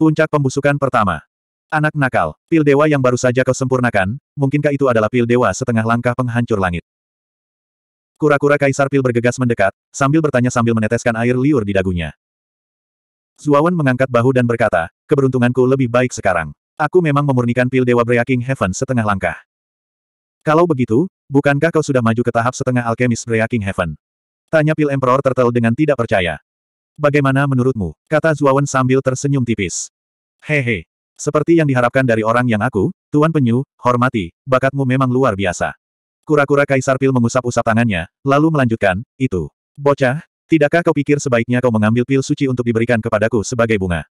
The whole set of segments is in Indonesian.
Puncak pembusukan pertama. Anak nakal, pil dewa yang baru saja kau sempurnakan, mungkinkah itu adalah pil dewa setengah langkah penghancur langit? Kura-kura kaisar pil bergegas mendekat, sambil bertanya sambil meneteskan air liur di dagunya. Zuawan mengangkat bahu dan berkata, keberuntunganku lebih baik sekarang. Aku memang memurnikan pil dewa Breaking Heaven setengah langkah. Kalau begitu, bukankah kau sudah maju ke tahap setengah alkemis Breaking Heaven? Tanya pil Emperor tertel dengan tidak percaya. Bagaimana menurutmu? Kata Zuawan sambil tersenyum tipis. Hehe. Seperti yang diharapkan dari orang yang aku, Tuan Penyu, hormati, bakatmu memang luar biasa. Kura-kura Kaisar Pil mengusap-usap tangannya, lalu melanjutkan, itu. Bocah, tidakkah kau pikir sebaiknya kau mengambil pil suci untuk diberikan kepadaku sebagai bunga?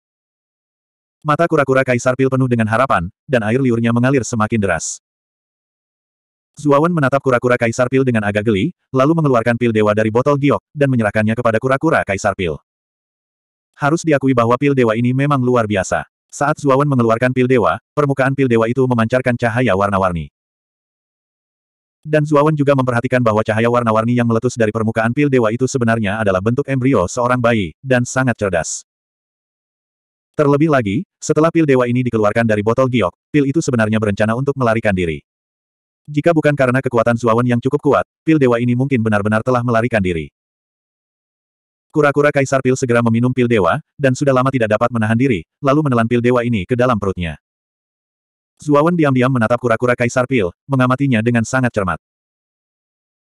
Mata kura-kura Kaisar Pil penuh dengan harapan, dan air liurnya mengalir semakin deras. Zuawan menatap kura-kura Kaisar Pil dengan agak geli, lalu mengeluarkan pil dewa dari botol giok, dan menyerahkannya kepada kura-kura Kaisar Pil. Harus diakui bahwa pil dewa ini memang luar biasa. Saat Zuawan mengeluarkan pil dewa, permukaan pil dewa itu memancarkan cahaya warna-warni. Dan Zuawan juga memperhatikan bahwa cahaya warna-warni yang meletus dari permukaan pil dewa itu sebenarnya adalah bentuk embrio seorang bayi, dan sangat cerdas. Terlebih lagi, setelah pil dewa ini dikeluarkan dari botol giok, pil itu sebenarnya berencana untuk melarikan diri. Jika bukan karena kekuatan Zuawan yang cukup kuat, pil dewa ini mungkin benar-benar telah melarikan diri. Kura-kura Kaisar Pil segera meminum pil dewa, dan sudah lama tidak dapat menahan diri, lalu menelan pil dewa ini ke dalam perutnya. Zuawan diam-diam menatap kura-kura Kaisar Pil, mengamatinya dengan sangat cermat.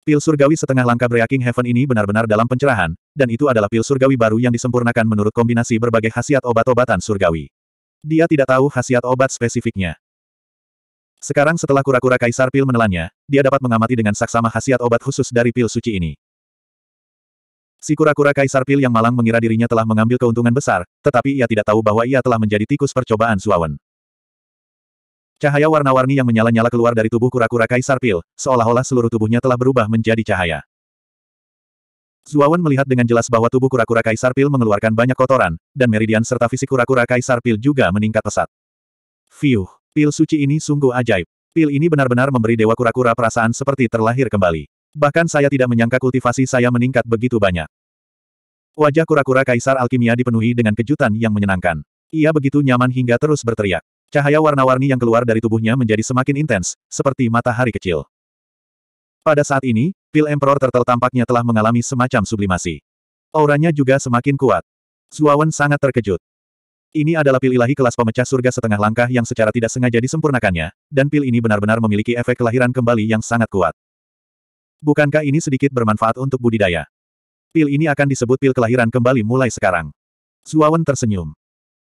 Pil surgawi setengah langkah Breaking Heaven ini benar-benar dalam pencerahan, dan itu adalah pil surgawi baru yang disempurnakan menurut kombinasi berbagai khasiat obat-obatan surgawi. Dia tidak tahu khasiat obat spesifiknya. Sekarang setelah kura-kura kaisar pil menelannya, dia dapat mengamati dengan saksama khasiat obat khusus dari pil suci ini. Si kura-kura Kaisar Pil yang malang mengira dirinya telah mengambil keuntungan besar, tetapi ia tidak tahu bahwa ia telah menjadi tikus percobaan Suawan. Cahaya warna-warni yang menyala-nyala keluar dari tubuh kura-kura Kaisar Pil, seolah-olah seluruh tubuhnya telah berubah menjadi cahaya. Zuawan melihat dengan jelas bahwa tubuh kura-kura Kaisar Pil mengeluarkan banyak kotoran, dan meridian serta fisik kura-kura Kaisar Pil juga meningkat pesat. Fiuh, pil suci ini sungguh ajaib. Pil ini benar-benar memberi dewa kura-kura perasaan seperti terlahir kembali. Bahkan saya tidak menyangka kultivasi saya meningkat begitu banyak. Wajah kura-kura kaisar alkimia dipenuhi dengan kejutan yang menyenangkan. Ia begitu nyaman hingga terus berteriak. Cahaya warna-warni yang keluar dari tubuhnya menjadi semakin intens, seperti matahari kecil. Pada saat ini, pil Emperor Turtle tampaknya telah mengalami semacam sublimasi. Auranya juga semakin kuat. Zuawan sangat terkejut. Ini adalah pil ilahi kelas pemecah surga setengah langkah yang secara tidak sengaja disempurnakannya, dan pil ini benar-benar memiliki efek kelahiran kembali yang sangat kuat. Bukankah ini sedikit bermanfaat untuk budidaya? Pil ini akan disebut pil kelahiran kembali mulai sekarang. Zuawan tersenyum.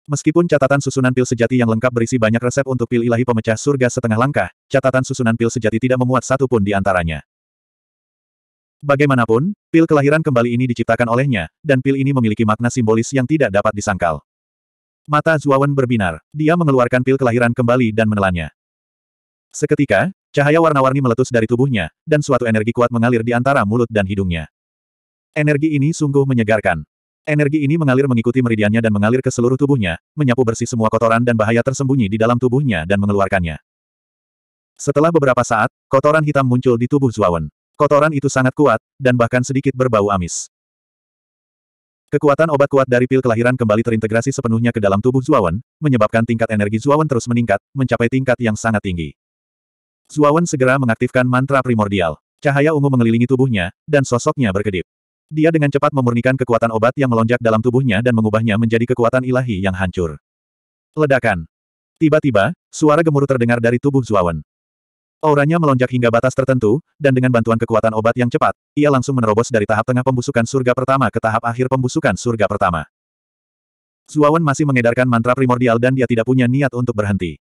Meskipun catatan susunan pil sejati yang lengkap berisi banyak resep untuk pil ilahi pemecah surga setengah langkah, catatan susunan pil sejati tidak memuat satu pun di antaranya. Bagaimanapun, pil kelahiran kembali ini diciptakan olehnya, dan pil ini memiliki makna simbolis yang tidak dapat disangkal. Mata Zuawan berbinar. Dia mengeluarkan pil kelahiran kembali dan menelannya. Seketika, Cahaya warna-warni meletus dari tubuhnya, dan suatu energi kuat mengalir di antara mulut dan hidungnya. Energi ini sungguh menyegarkan. Energi ini mengalir mengikuti meridiannya dan mengalir ke seluruh tubuhnya, menyapu bersih semua kotoran dan bahaya tersembunyi di dalam tubuhnya dan mengeluarkannya. Setelah beberapa saat, kotoran hitam muncul di tubuh Zuawan. Kotoran itu sangat kuat, dan bahkan sedikit berbau amis. Kekuatan obat kuat dari pil kelahiran kembali terintegrasi sepenuhnya ke dalam tubuh Zuawan, menyebabkan tingkat energi Zuawan terus meningkat, mencapai tingkat yang sangat tinggi. Zuawan segera mengaktifkan mantra primordial. Cahaya ungu mengelilingi tubuhnya, dan sosoknya berkedip. Dia dengan cepat memurnikan kekuatan obat yang melonjak dalam tubuhnya dan mengubahnya menjadi kekuatan ilahi yang hancur. Ledakan. Tiba-tiba, suara gemuruh terdengar dari tubuh Zuawan. Auranya melonjak hingga batas tertentu, dan dengan bantuan kekuatan obat yang cepat, ia langsung menerobos dari tahap tengah pembusukan surga pertama ke tahap akhir pembusukan surga pertama. Zuawan masih mengedarkan mantra primordial dan dia tidak punya niat untuk berhenti.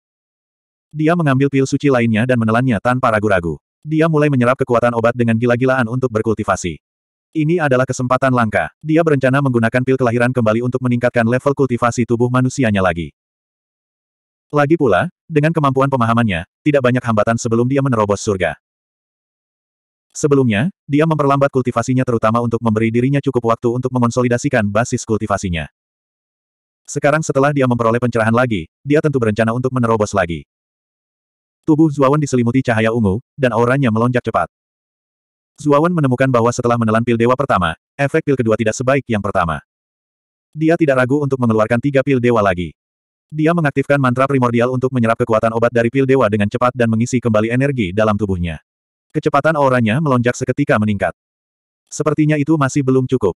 Dia mengambil pil suci lainnya dan menelannya tanpa ragu-ragu. Dia mulai menyerap kekuatan obat dengan gila-gilaan untuk berkultivasi. Ini adalah kesempatan langka. Dia berencana menggunakan pil kelahiran kembali untuk meningkatkan level kultivasi tubuh manusianya lagi. Lagi pula, dengan kemampuan pemahamannya, tidak banyak hambatan sebelum dia menerobos surga. Sebelumnya, dia memperlambat kultivasinya terutama untuk memberi dirinya cukup waktu untuk mengonsolidasikan basis kultivasinya. Sekarang setelah dia memperoleh pencerahan lagi, dia tentu berencana untuk menerobos lagi. Tubuh Zuawan diselimuti cahaya ungu, dan auranya melonjak cepat. Zuawan menemukan bahwa setelah menelan pil dewa pertama, efek pil kedua tidak sebaik yang pertama. Dia tidak ragu untuk mengeluarkan tiga pil dewa lagi. Dia mengaktifkan mantra primordial untuk menyerap kekuatan obat dari pil dewa dengan cepat dan mengisi kembali energi dalam tubuhnya. Kecepatan auranya melonjak seketika meningkat. Sepertinya itu masih belum cukup.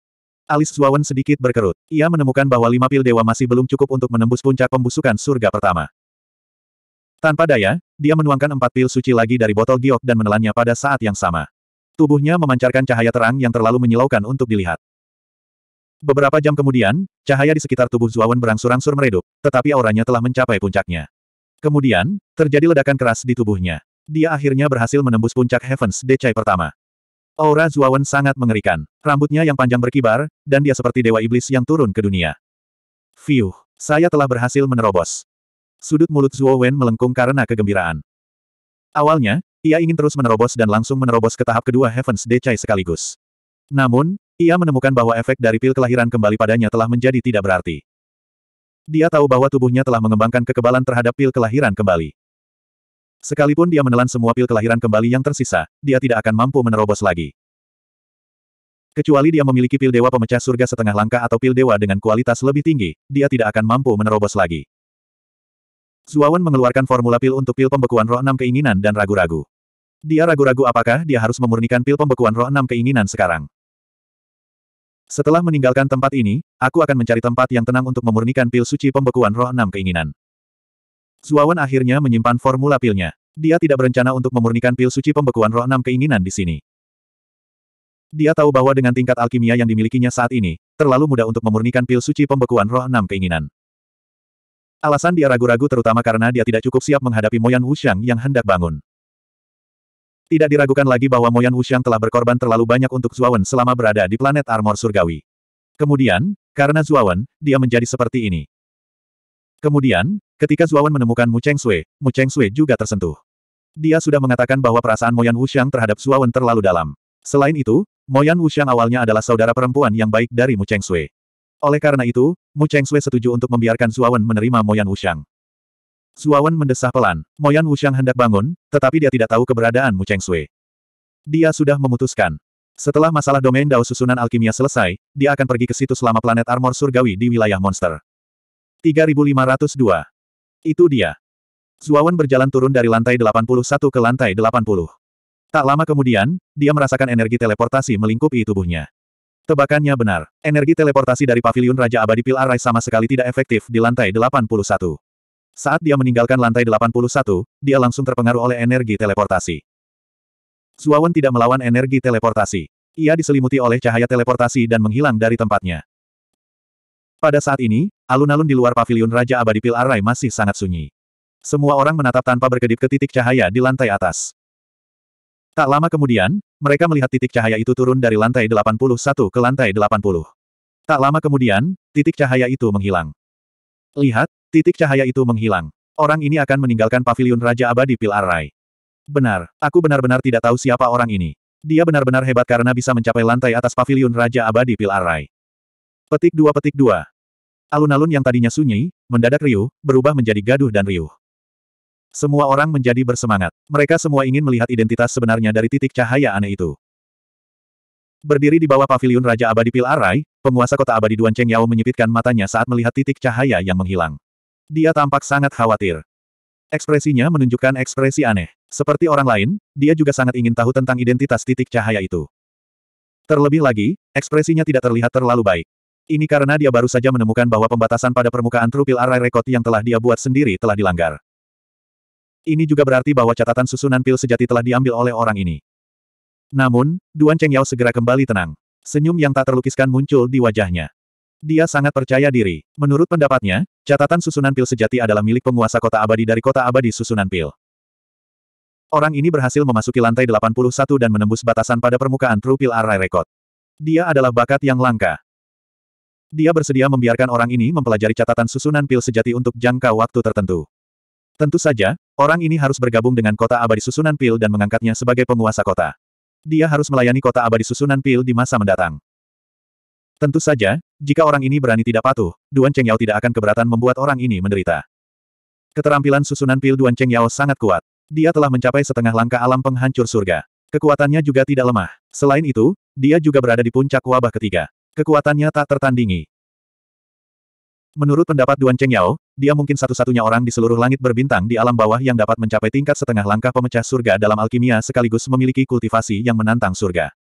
Alis Zuawan sedikit berkerut. Ia menemukan bahwa lima pil dewa masih belum cukup untuk menembus puncak pembusukan surga pertama. Tanpa daya, dia menuangkan empat pil suci lagi dari botol giok dan menelannya pada saat yang sama. Tubuhnya memancarkan cahaya terang yang terlalu menyilaukan untuk dilihat. Beberapa jam kemudian, cahaya di sekitar tubuh Zuawan berangsur-angsur meredup, tetapi auranya telah mencapai puncaknya. Kemudian, terjadi ledakan keras di tubuhnya. Dia akhirnya berhasil menembus puncak Heavens Decai pertama. Aura Zuawan sangat mengerikan. Rambutnya yang panjang berkibar, dan dia seperti dewa iblis yang turun ke dunia. Fiuh, saya telah berhasil menerobos. Sudut mulut Zuo Wen melengkung karena kegembiraan. Awalnya, ia ingin terus menerobos dan langsung menerobos ke tahap kedua Heaven's decay sekaligus. Namun, ia menemukan bahwa efek dari pil kelahiran kembali padanya telah menjadi tidak berarti. Dia tahu bahwa tubuhnya telah mengembangkan kekebalan terhadap pil kelahiran kembali. Sekalipun dia menelan semua pil kelahiran kembali yang tersisa, dia tidak akan mampu menerobos lagi. Kecuali dia memiliki pil dewa pemecah surga setengah langkah atau pil dewa dengan kualitas lebih tinggi, dia tidak akan mampu menerobos lagi. Zuawan mengeluarkan formula pil untuk pil pembekuan roh enam keinginan dan ragu-ragu. Dia ragu-ragu apakah dia harus memurnikan pil pembekuan roh enam keinginan sekarang. Setelah meninggalkan tempat ini, aku akan mencari tempat yang tenang untuk memurnikan pil suci pembekuan roh enam keinginan. Zuawan akhirnya menyimpan formula pilnya. Dia tidak berencana untuk memurnikan pil suci pembekuan roh enam keinginan di sini. Dia tahu bahwa dengan tingkat alkimia yang dimilikinya saat ini, terlalu mudah untuk memurnikan pil suci pembekuan roh enam keinginan. Alasan dia ragu-ragu terutama karena dia tidak cukup siap menghadapi Moyan Wuxiang yang hendak bangun. Tidak diragukan lagi bahwa Moyan Wuxiang telah berkorban terlalu banyak untuk Zuawan selama berada di planet Armor Surgawi. Kemudian, karena Zuawan, dia menjadi seperti ini. Kemudian, ketika Zuawan menemukan Mu Cheng Sui, Mu Cheng Sui juga tersentuh. Dia sudah mengatakan bahwa perasaan Moyan Wuxiang terhadap Zuawan terlalu dalam. Selain itu, Moyan Wuxiang awalnya adalah saudara perempuan yang baik dari Mu Cheng Sui. Oleh karena itu, Mu Cheng Sui setuju untuk membiarkan Suawan menerima Moyan Wuxiang. Suawan mendesah pelan. Moyan Wushang hendak bangun, tetapi dia tidak tahu keberadaan Mu Cheng Sui. Dia sudah memutuskan. Setelah masalah domain Dao susunan alkimia selesai, dia akan pergi ke situ selama planet armor surgawi di wilayah monster. 3502. Itu dia. Suawan berjalan turun dari lantai 81 ke lantai 80. Tak lama kemudian, dia merasakan energi teleportasi melingkupi tubuhnya. Tebakannya benar. Energi teleportasi dari paviliun Raja Abadi Pil Arai sama sekali tidak efektif di lantai 81. Saat dia meninggalkan lantai 81, dia langsung terpengaruh oleh energi teleportasi. Zuawan tidak melawan energi teleportasi. Ia diselimuti oleh cahaya teleportasi dan menghilang dari tempatnya. Pada saat ini, alun-alun di luar paviliun Raja Abadi Pil Arai masih sangat sunyi. Semua orang menatap tanpa berkedip ke titik cahaya di lantai atas. Tak lama kemudian, mereka melihat titik cahaya itu turun dari lantai 81 ke lantai 80. Tak lama kemudian, titik cahaya itu menghilang. Lihat, titik cahaya itu menghilang. Orang ini akan meninggalkan pavilion Raja Abadi Pil Arai. Benar, aku benar-benar tidak tahu siapa orang ini. Dia benar-benar hebat karena bisa mencapai lantai atas pavilion Raja Abadi Pilarai. Petik 2 petik 2. Alun-alun yang tadinya sunyi, mendadak riuh, berubah menjadi gaduh dan riuh. Semua orang menjadi bersemangat. Mereka semua ingin melihat identitas sebenarnya dari titik cahaya aneh itu. Berdiri di bawah pavilion Raja Abadi Pil Arai, penguasa kota abadi Duan Cheng Yao menyipitkan matanya saat melihat titik cahaya yang menghilang. Dia tampak sangat khawatir. Ekspresinya menunjukkan ekspresi aneh. Seperti orang lain, dia juga sangat ingin tahu tentang identitas titik cahaya itu. Terlebih lagi, ekspresinya tidak terlihat terlalu baik. Ini karena dia baru saja menemukan bahwa pembatasan pada permukaan trupil arai rekod yang telah dia buat sendiri telah dilanggar. Ini juga berarti bahwa catatan susunan pil sejati telah diambil oleh orang ini. Namun, Duan Cheng Yao segera kembali tenang. Senyum yang tak terlukiskan muncul di wajahnya. Dia sangat percaya diri. Menurut pendapatnya, catatan susunan pil sejati adalah milik penguasa kota abadi dari kota abadi susunan pil. Orang ini berhasil memasuki lantai 81 dan menembus batasan pada permukaan True Pil Array Record. Dia adalah bakat yang langka. Dia bersedia membiarkan orang ini mempelajari catatan susunan pil sejati untuk jangka waktu tertentu. Tentu saja, orang ini harus bergabung dengan kota abadi susunan pil dan mengangkatnya sebagai penguasa kota. Dia harus melayani kota abadi susunan pil di masa mendatang. Tentu saja, jika orang ini berani tidak patuh, Duan Cheng Yao tidak akan keberatan membuat orang ini menderita. Keterampilan susunan pil Duan Cheng Yao sangat kuat. Dia telah mencapai setengah langkah alam penghancur surga. Kekuatannya juga tidak lemah. Selain itu, dia juga berada di puncak wabah ketiga. Kekuatannya tak tertandingi. Menurut pendapat Duan Cheng Yao, dia mungkin satu-satunya orang di seluruh langit berbintang di alam bawah yang dapat mencapai tingkat setengah langkah pemecah surga dalam alkimia sekaligus memiliki kultivasi yang menantang surga.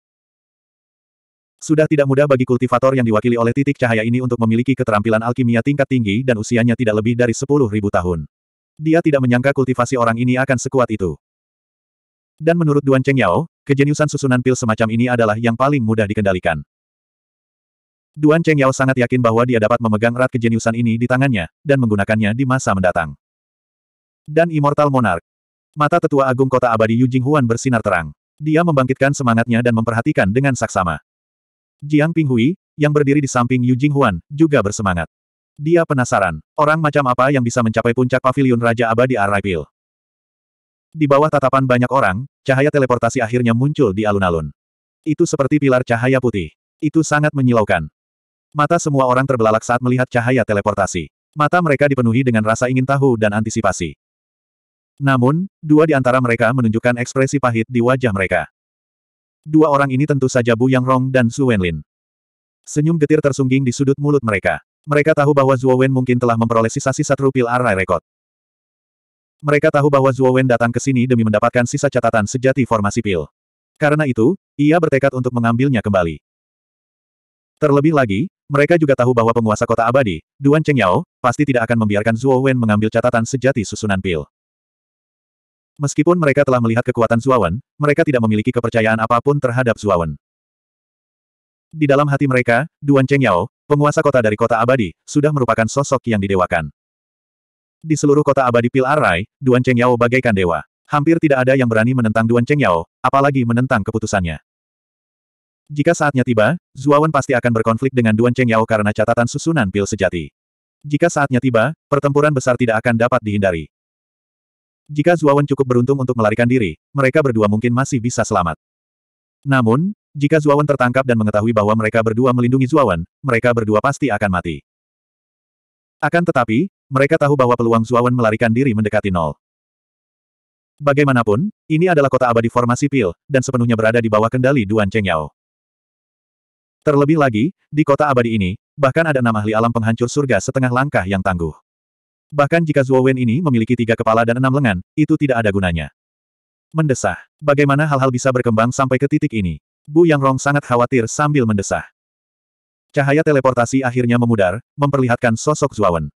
Sudah tidak mudah bagi kultivator yang diwakili oleh titik cahaya ini untuk memiliki keterampilan alkimia tingkat tinggi dan usianya tidak lebih dari 10.000 tahun. Dia tidak menyangka kultivasi orang ini akan sekuat itu. Dan menurut Duan Cheng Yao, kejeniusan susunan pil semacam ini adalah yang paling mudah dikendalikan. Duan Cheng Yao sangat yakin bahwa dia dapat memegang erat kejeniusan ini di tangannya, dan menggunakannya di masa mendatang. Dan Immortal Monarch. Mata tetua agung kota abadi Yu Jinghuan bersinar terang. Dia membangkitkan semangatnya dan memperhatikan dengan saksama. Jiang Pinghui, yang berdiri di samping Yu Jinghuan, juga bersemangat. Dia penasaran, orang macam apa yang bisa mencapai puncak pavilion Raja Abadi Araipil. Di bawah tatapan banyak orang, cahaya teleportasi akhirnya muncul di alun-alun. Itu seperti pilar cahaya putih. Itu sangat menyilaukan. Mata semua orang terbelalak saat melihat cahaya teleportasi. Mata mereka dipenuhi dengan rasa ingin tahu dan antisipasi. Namun, dua di antara mereka menunjukkan ekspresi pahit di wajah mereka. Dua orang ini tentu saja Bu Yang Rong dan Su Wenlin. Senyum getir tersungging di sudut mulut mereka. Mereka tahu bahwa Zhuo Wen mungkin telah memperoleh sisa-sisa trupil Arai Rekod. Mereka tahu bahwa Zhuo Wen datang ke sini demi mendapatkan sisa catatan sejati formasi pil. Karena itu, ia bertekad untuk mengambilnya kembali. Terlebih lagi, mereka juga tahu bahwa penguasa kota abadi, Duan Cheng Yao, pasti tidak akan membiarkan Zhuo Wen mengambil catatan sejati susunan pil. Meskipun mereka telah melihat kekuatan Zhuo Wen, mereka tidak memiliki kepercayaan apapun terhadap Zhuo Wen. Di dalam hati mereka, Duan Cheng Yao, penguasa kota dari kota abadi, sudah merupakan sosok yang didewakan. Di seluruh kota abadi Pil Arai, Duan Cheng Yao bagaikan dewa. Hampir tidak ada yang berani menentang Duan Cheng Yao, apalagi menentang keputusannya. Jika saatnya tiba, Zuawan pasti akan berkonflik dengan Duan Cheng Yao karena catatan susunan pil sejati. Jika saatnya tiba, pertempuran besar tidak akan dapat dihindari. Jika Zuawan cukup beruntung untuk melarikan diri, mereka berdua mungkin masih bisa selamat. Namun, jika Zuawan tertangkap dan mengetahui bahwa mereka berdua melindungi Zuawan, mereka berdua pasti akan mati. Akan tetapi, mereka tahu bahwa peluang Zuawan melarikan diri mendekati nol. Bagaimanapun, ini adalah kota abadi formasi pil, dan sepenuhnya berada di bawah kendali Duan Cheng Yao. Terlebih lagi, di kota abadi ini, bahkan ada enam ahli alam penghancur surga setengah langkah yang tangguh. Bahkan jika Zuo Wen ini memiliki tiga kepala dan enam lengan, itu tidak ada gunanya. Mendesah. Bagaimana hal-hal bisa berkembang sampai ke titik ini? Bu Yang Rong sangat khawatir sambil mendesah. Cahaya teleportasi akhirnya memudar, memperlihatkan sosok Wen.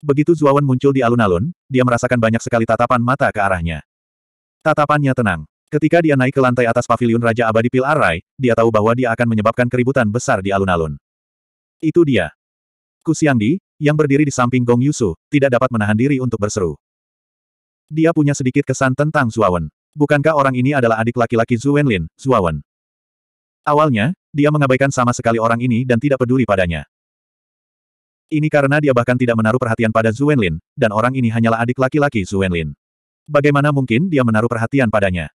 Begitu Wen muncul di alun-alun, dia merasakan banyak sekali tatapan mata ke arahnya. Tatapannya tenang, Ketika dia naik ke lantai atas pavilion Raja Abadi Pil Arai, dia tahu bahwa dia akan menyebabkan keributan besar di alun-alun. Itu dia. Kusiangdi, yang berdiri di samping Gong Yusu, tidak dapat menahan diri untuk berseru. Dia punya sedikit kesan tentang Zuawan. Bukankah orang ini adalah adik laki-laki Zuwenlin, Zuawan? Awalnya, dia mengabaikan sama sekali orang ini dan tidak peduli padanya. Ini karena dia bahkan tidak menaruh perhatian pada Zuwenlin, dan orang ini hanyalah adik laki-laki Zuwenlin. Bagaimana mungkin dia menaruh perhatian padanya?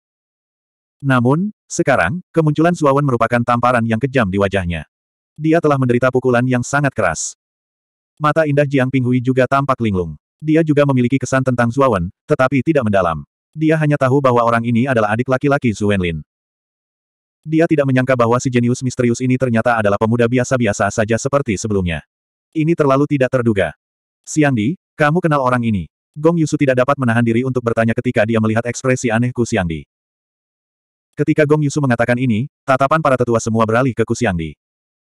Namun, sekarang, kemunculan Suawan merupakan tamparan yang kejam di wajahnya. Dia telah menderita pukulan yang sangat keras. Mata indah Jiang Pinghui juga tampak linglung. Dia juga memiliki kesan tentang Suawan, tetapi tidak mendalam. Dia hanya tahu bahwa orang ini adalah adik laki-laki Su Wenlin. Dia tidak menyangka bahwa si jenius misterius ini ternyata adalah pemuda biasa-biasa saja seperti sebelumnya. Ini terlalu tidak terduga. Siang Di, kamu kenal orang ini. Gong Yusu tidak dapat menahan diri untuk bertanya ketika dia melihat ekspresi anehku Siang Di. Ketika Gong Yusu mengatakan ini, tatapan para tetua semua beralih ke Kusiangdi.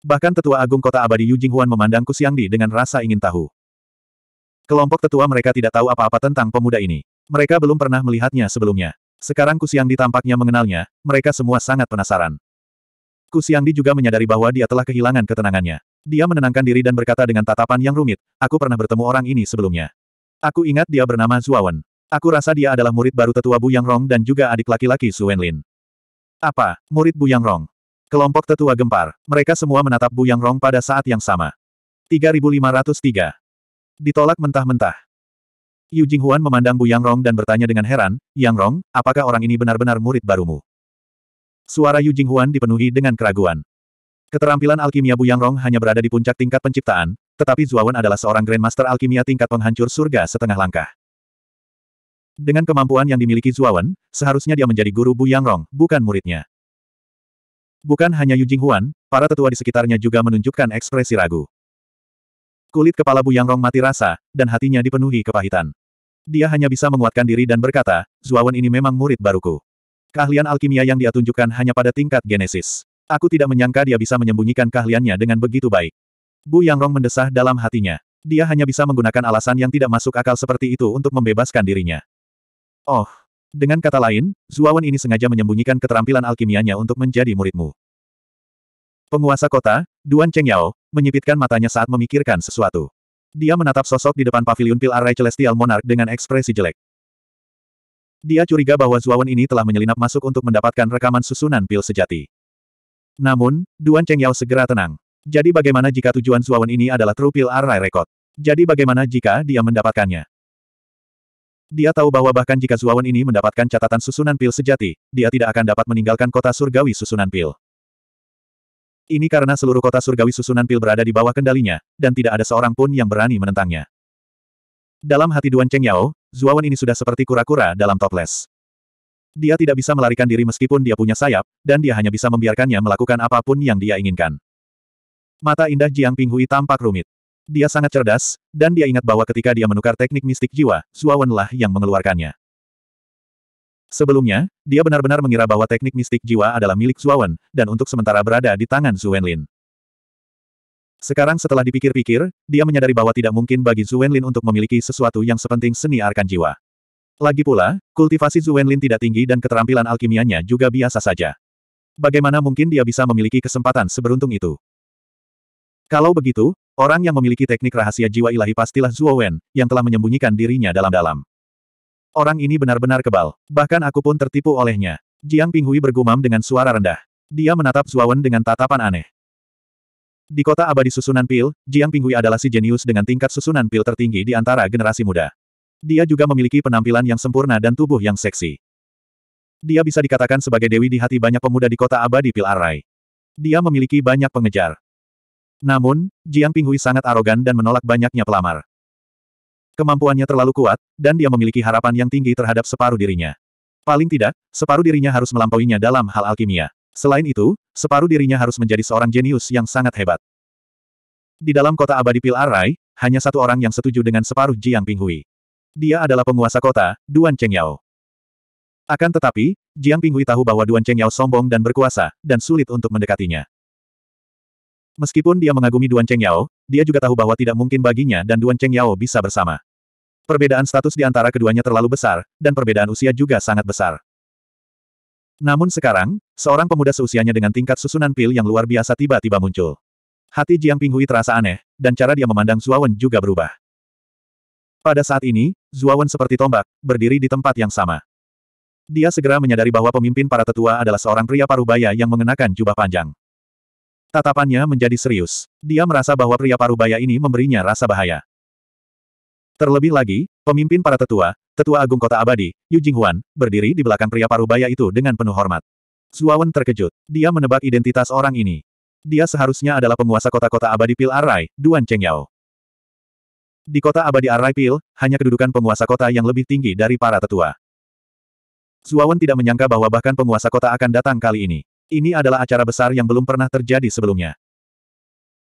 Bahkan tetua agung kota abadi Yu Jinghuan memandang Kusiangdi dengan rasa ingin tahu. Kelompok tetua mereka tidak tahu apa-apa tentang pemuda ini. Mereka belum pernah melihatnya sebelumnya. Sekarang Kusiangdi tampaknya mengenalnya, mereka semua sangat penasaran. Kusiangdi juga menyadari bahwa dia telah kehilangan ketenangannya. Dia menenangkan diri dan berkata dengan tatapan yang rumit, aku pernah bertemu orang ini sebelumnya. Aku ingat dia bernama Zuawan. Aku rasa dia adalah murid baru tetua Bu Yang Rong dan juga adik laki-laki Su Wenlin. Apa, murid Bu Yang Rong? Kelompok tetua gempar, mereka semua menatap Bu Yang Rong pada saat yang sama. 3503. Ditolak mentah-mentah. Yu Jinghuan memandang Bu Yang Rong dan bertanya dengan heran, Yang Rong, apakah orang ini benar-benar murid barumu? Suara Yu Jinghuan dipenuhi dengan keraguan. Keterampilan alkimia Bu Yang Rong hanya berada di puncak tingkat penciptaan, tetapi Zuawan adalah seorang Grandmaster alkimia tingkat penghancur surga setengah langkah. Dengan kemampuan yang dimiliki Zuawan, seharusnya dia menjadi guru Bu Yang Rong, bukan muridnya. Bukan hanya Yu Jinghuan, para tetua di sekitarnya juga menunjukkan ekspresi ragu. Kulit kepala Bu Yang Rong mati rasa, dan hatinya dipenuhi kepahitan. Dia hanya bisa menguatkan diri dan berkata, Zuawan ini memang murid baruku. Keahlian alkimia yang dia tunjukkan hanya pada tingkat genesis. Aku tidak menyangka dia bisa menyembunyikan keahliannya dengan begitu baik. Bu Yang Rong mendesah dalam hatinya. Dia hanya bisa menggunakan alasan yang tidak masuk akal seperti itu untuk membebaskan dirinya. Oh. Dengan kata lain, Zuawan ini sengaja menyembunyikan keterampilan alkimianya untuk menjadi muridmu. Penguasa kota, Duan Cheng Yao, menyipitkan matanya saat memikirkan sesuatu. Dia menatap sosok di depan pavilion Pil Array Celestial Monarch dengan ekspresi jelek. Dia curiga bahwa Zuawan ini telah menyelinap masuk untuk mendapatkan rekaman susunan pil sejati. Namun, Duan Cheng Yao segera tenang. Jadi bagaimana jika tujuan Zuawan ini adalah True Pil Array Record? Jadi bagaimana jika dia mendapatkannya? Dia tahu bahwa bahkan jika Zuawan ini mendapatkan catatan susunan pil sejati, dia tidak akan dapat meninggalkan kota surgawi susunan pil. Ini karena seluruh kota surgawi susunan pil berada di bawah kendalinya, dan tidak ada seorang pun yang berani menentangnya. Dalam hati Duan Cheng Yao, Zuawan ini sudah seperti kura-kura dalam toples. Dia tidak bisa melarikan diri meskipun dia punya sayap, dan dia hanya bisa membiarkannya melakukan apapun yang dia inginkan. Mata indah Jiang Pinghui tampak rumit. Dia sangat cerdas, dan dia ingat bahwa ketika dia menukar teknik mistik jiwa, Zuawanlah yang mengeluarkannya. Sebelumnya, dia benar-benar mengira bahwa teknik mistik jiwa adalah milik Zuawan, dan untuk sementara berada di tangan Zuwenlin. Sekarang setelah dipikir-pikir, dia menyadari bahwa tidak mungkin bagi Zuwenlin untuk memiliki sesuatu yang sepenting seni arkan jiwa. Lagi pula, kultivasi Zuwenlin tidak tinggi dan keterampilan alkimianya juga biasa saja. Bagaimana mungkin dia bisa memiliki kesempatan seberuntung itu? Kalau begitu, orang yang memiliki teknik rahasia jiwa ilahi pastilah Zuo Wen, yang telah menyembunyikan dirinya dalam-dalam. Orang ini benar-benar kebal. Bahkan aku pun tertipu olehnya. Jiang Pinghui bergumam dengan suara rendah. Dia menatap Zuo Wen dengan tatapan aneh. Di kota abadi susunan pil, Jiang Pinghui adalah si jenius dengan tingkat susunan pil tertinggi di antara generasi muda. Dia juga memiliki penampilan yang sempurna dan tubuh yang seksi. Dia bisa dikatakan sebagai dewi di hati banyak pemuda di kota abadi Pil Arai. Dia memiliki banyak pengejar. Namun, Jiang Pinghui sangat arogan dan menolak banyaknya pelamar. Kemampuannya terlalu kuat, dan dia memiliki harapan yang tinggi terhadap separuh dirinya. Paling tidak, separuh dirinya harus melampauinya dalam hal alkimia. Selain itu, separuh dirinya harus menjadi seorang jenius yang sangat hebat. Di dalam kota abadi Pil Arai, hanya satu orang yang setuju dengan separuh Jiang Pinghui. Dia adalah penguasa kota, Duan Chengyao. Akan tetapi, Jiang Pinghui tahu bahwa Duan Chengyao sombong dan berkuasa, dan sulit untuk mendekatinya. Meskipun dia mengagumi Duan Cheng Yao, dia juga tahu bahwa tidak mungkin baginya dan Duan Cheng Yao bisa bersama. Perbedaan status di antara keduanya terlalu besar, dan perbedaan usia juga sangat besar. Namun sekarang, seorang pemuda seusianya dengan tingkat susunan pil yang luar biasa tiba-tiba muncul. Hati Jiang Pinghui terasa aneh, dan cara dia memandang Zuawan juga berubah. Pada saat ini, Zuawan seperti tombak, berdiri di tempat yang sama. Dia segera menyadari bahwa pemimpin para tetua adalah seorang pria parubaya yang mengenakan jubah panjang. Tatapannya menjadi serius. Dia merasa bahwa pria parubaya ini memberinya rasa bahaya. Terlebih lagi, pemimpin para tetua, tetua agung kota abadi, Yu Jinghuan, berdiri di belakang pria parubaya itu dengan penuh hormat. Zuawan terkejut. Dia menebak identitas orang ini. Dia seharusnya adalah penguasa kota-kota abadi Pil Arai, Duan Cheng Yao. Di kota abadi Arai Pil, hanya kedudukan penguasa kota yang lebih tinggi dari para tetua. Zuawan tidak menyangka bahwa bahkan penguasa kota akan datang kali ini. Ini adalah acara besar yang belum pernah terjadi sebelumnya.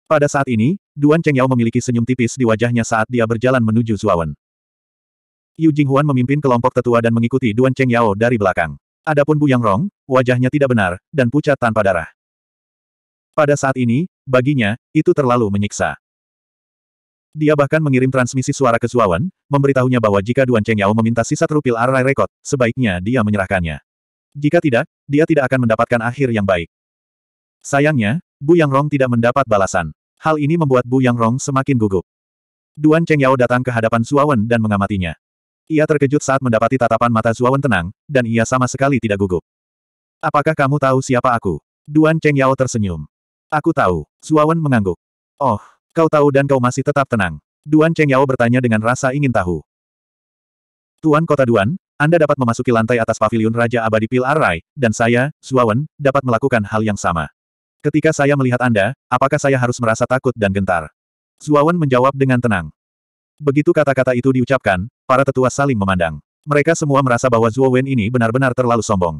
Pada saat ini, Duan Cheng Yao memiliki senyum tipis di wajahnya saat dia berjalan menuju Zuawan. Yu Jinghuan memimpin kelompok tetua dan mengikuti Duan Cheng Yao dari belakang. Adapun Bu Yang Rong, wajahnya tidak benar, dan pucat tanpa darah. Pada saat ini, baginya, itu terlalu menyiksa. Dia bahkan mengirim transmisi suara ke Zuawan, memberitahunya bahwa jika Duan Cheng Yao meminta sisa trupil arai rekod, sebaiknya dia menyerahkannya. Jika tidak, dia tidak akan mendapatkan akhir yang baik. Sayangnya, Bu Yang Rong tidak mendapat balasan. Hal ini membuat Bu Yang Rong semakin gugup. Duan Cheng Yao datang ke hadapan Suawen dan mengamatinya. Ia terkejut saat mendapati tatapan mata Suawen tenang, dan ia sama sekali tidak gugup. Apakah kamu tahu siapa aku? Duan Cheng Yao tersenyum. Aku tahu. Suawen mengangguk. Oh, kau tahu dan kau masih tetap tenang. Duan Cheng Yao bertanya dengan rasa ingin tahu. Tuan Kota Duan, anda dapat memasuki lantai atas paviliun Raja Abadi Pil Arai, dan saya, Suawen, dapat melakukan hal yang sama. Ketika saya melihat Anda, apakah saya harus merasa takut dan gentar? Suawen menjawab dengan tenang. Begitu kata-kata itu diucapkan, para tetua saling memandang. Mereka semua merasa bahwa Zuo Wen ini benar-benar terlalu sombong.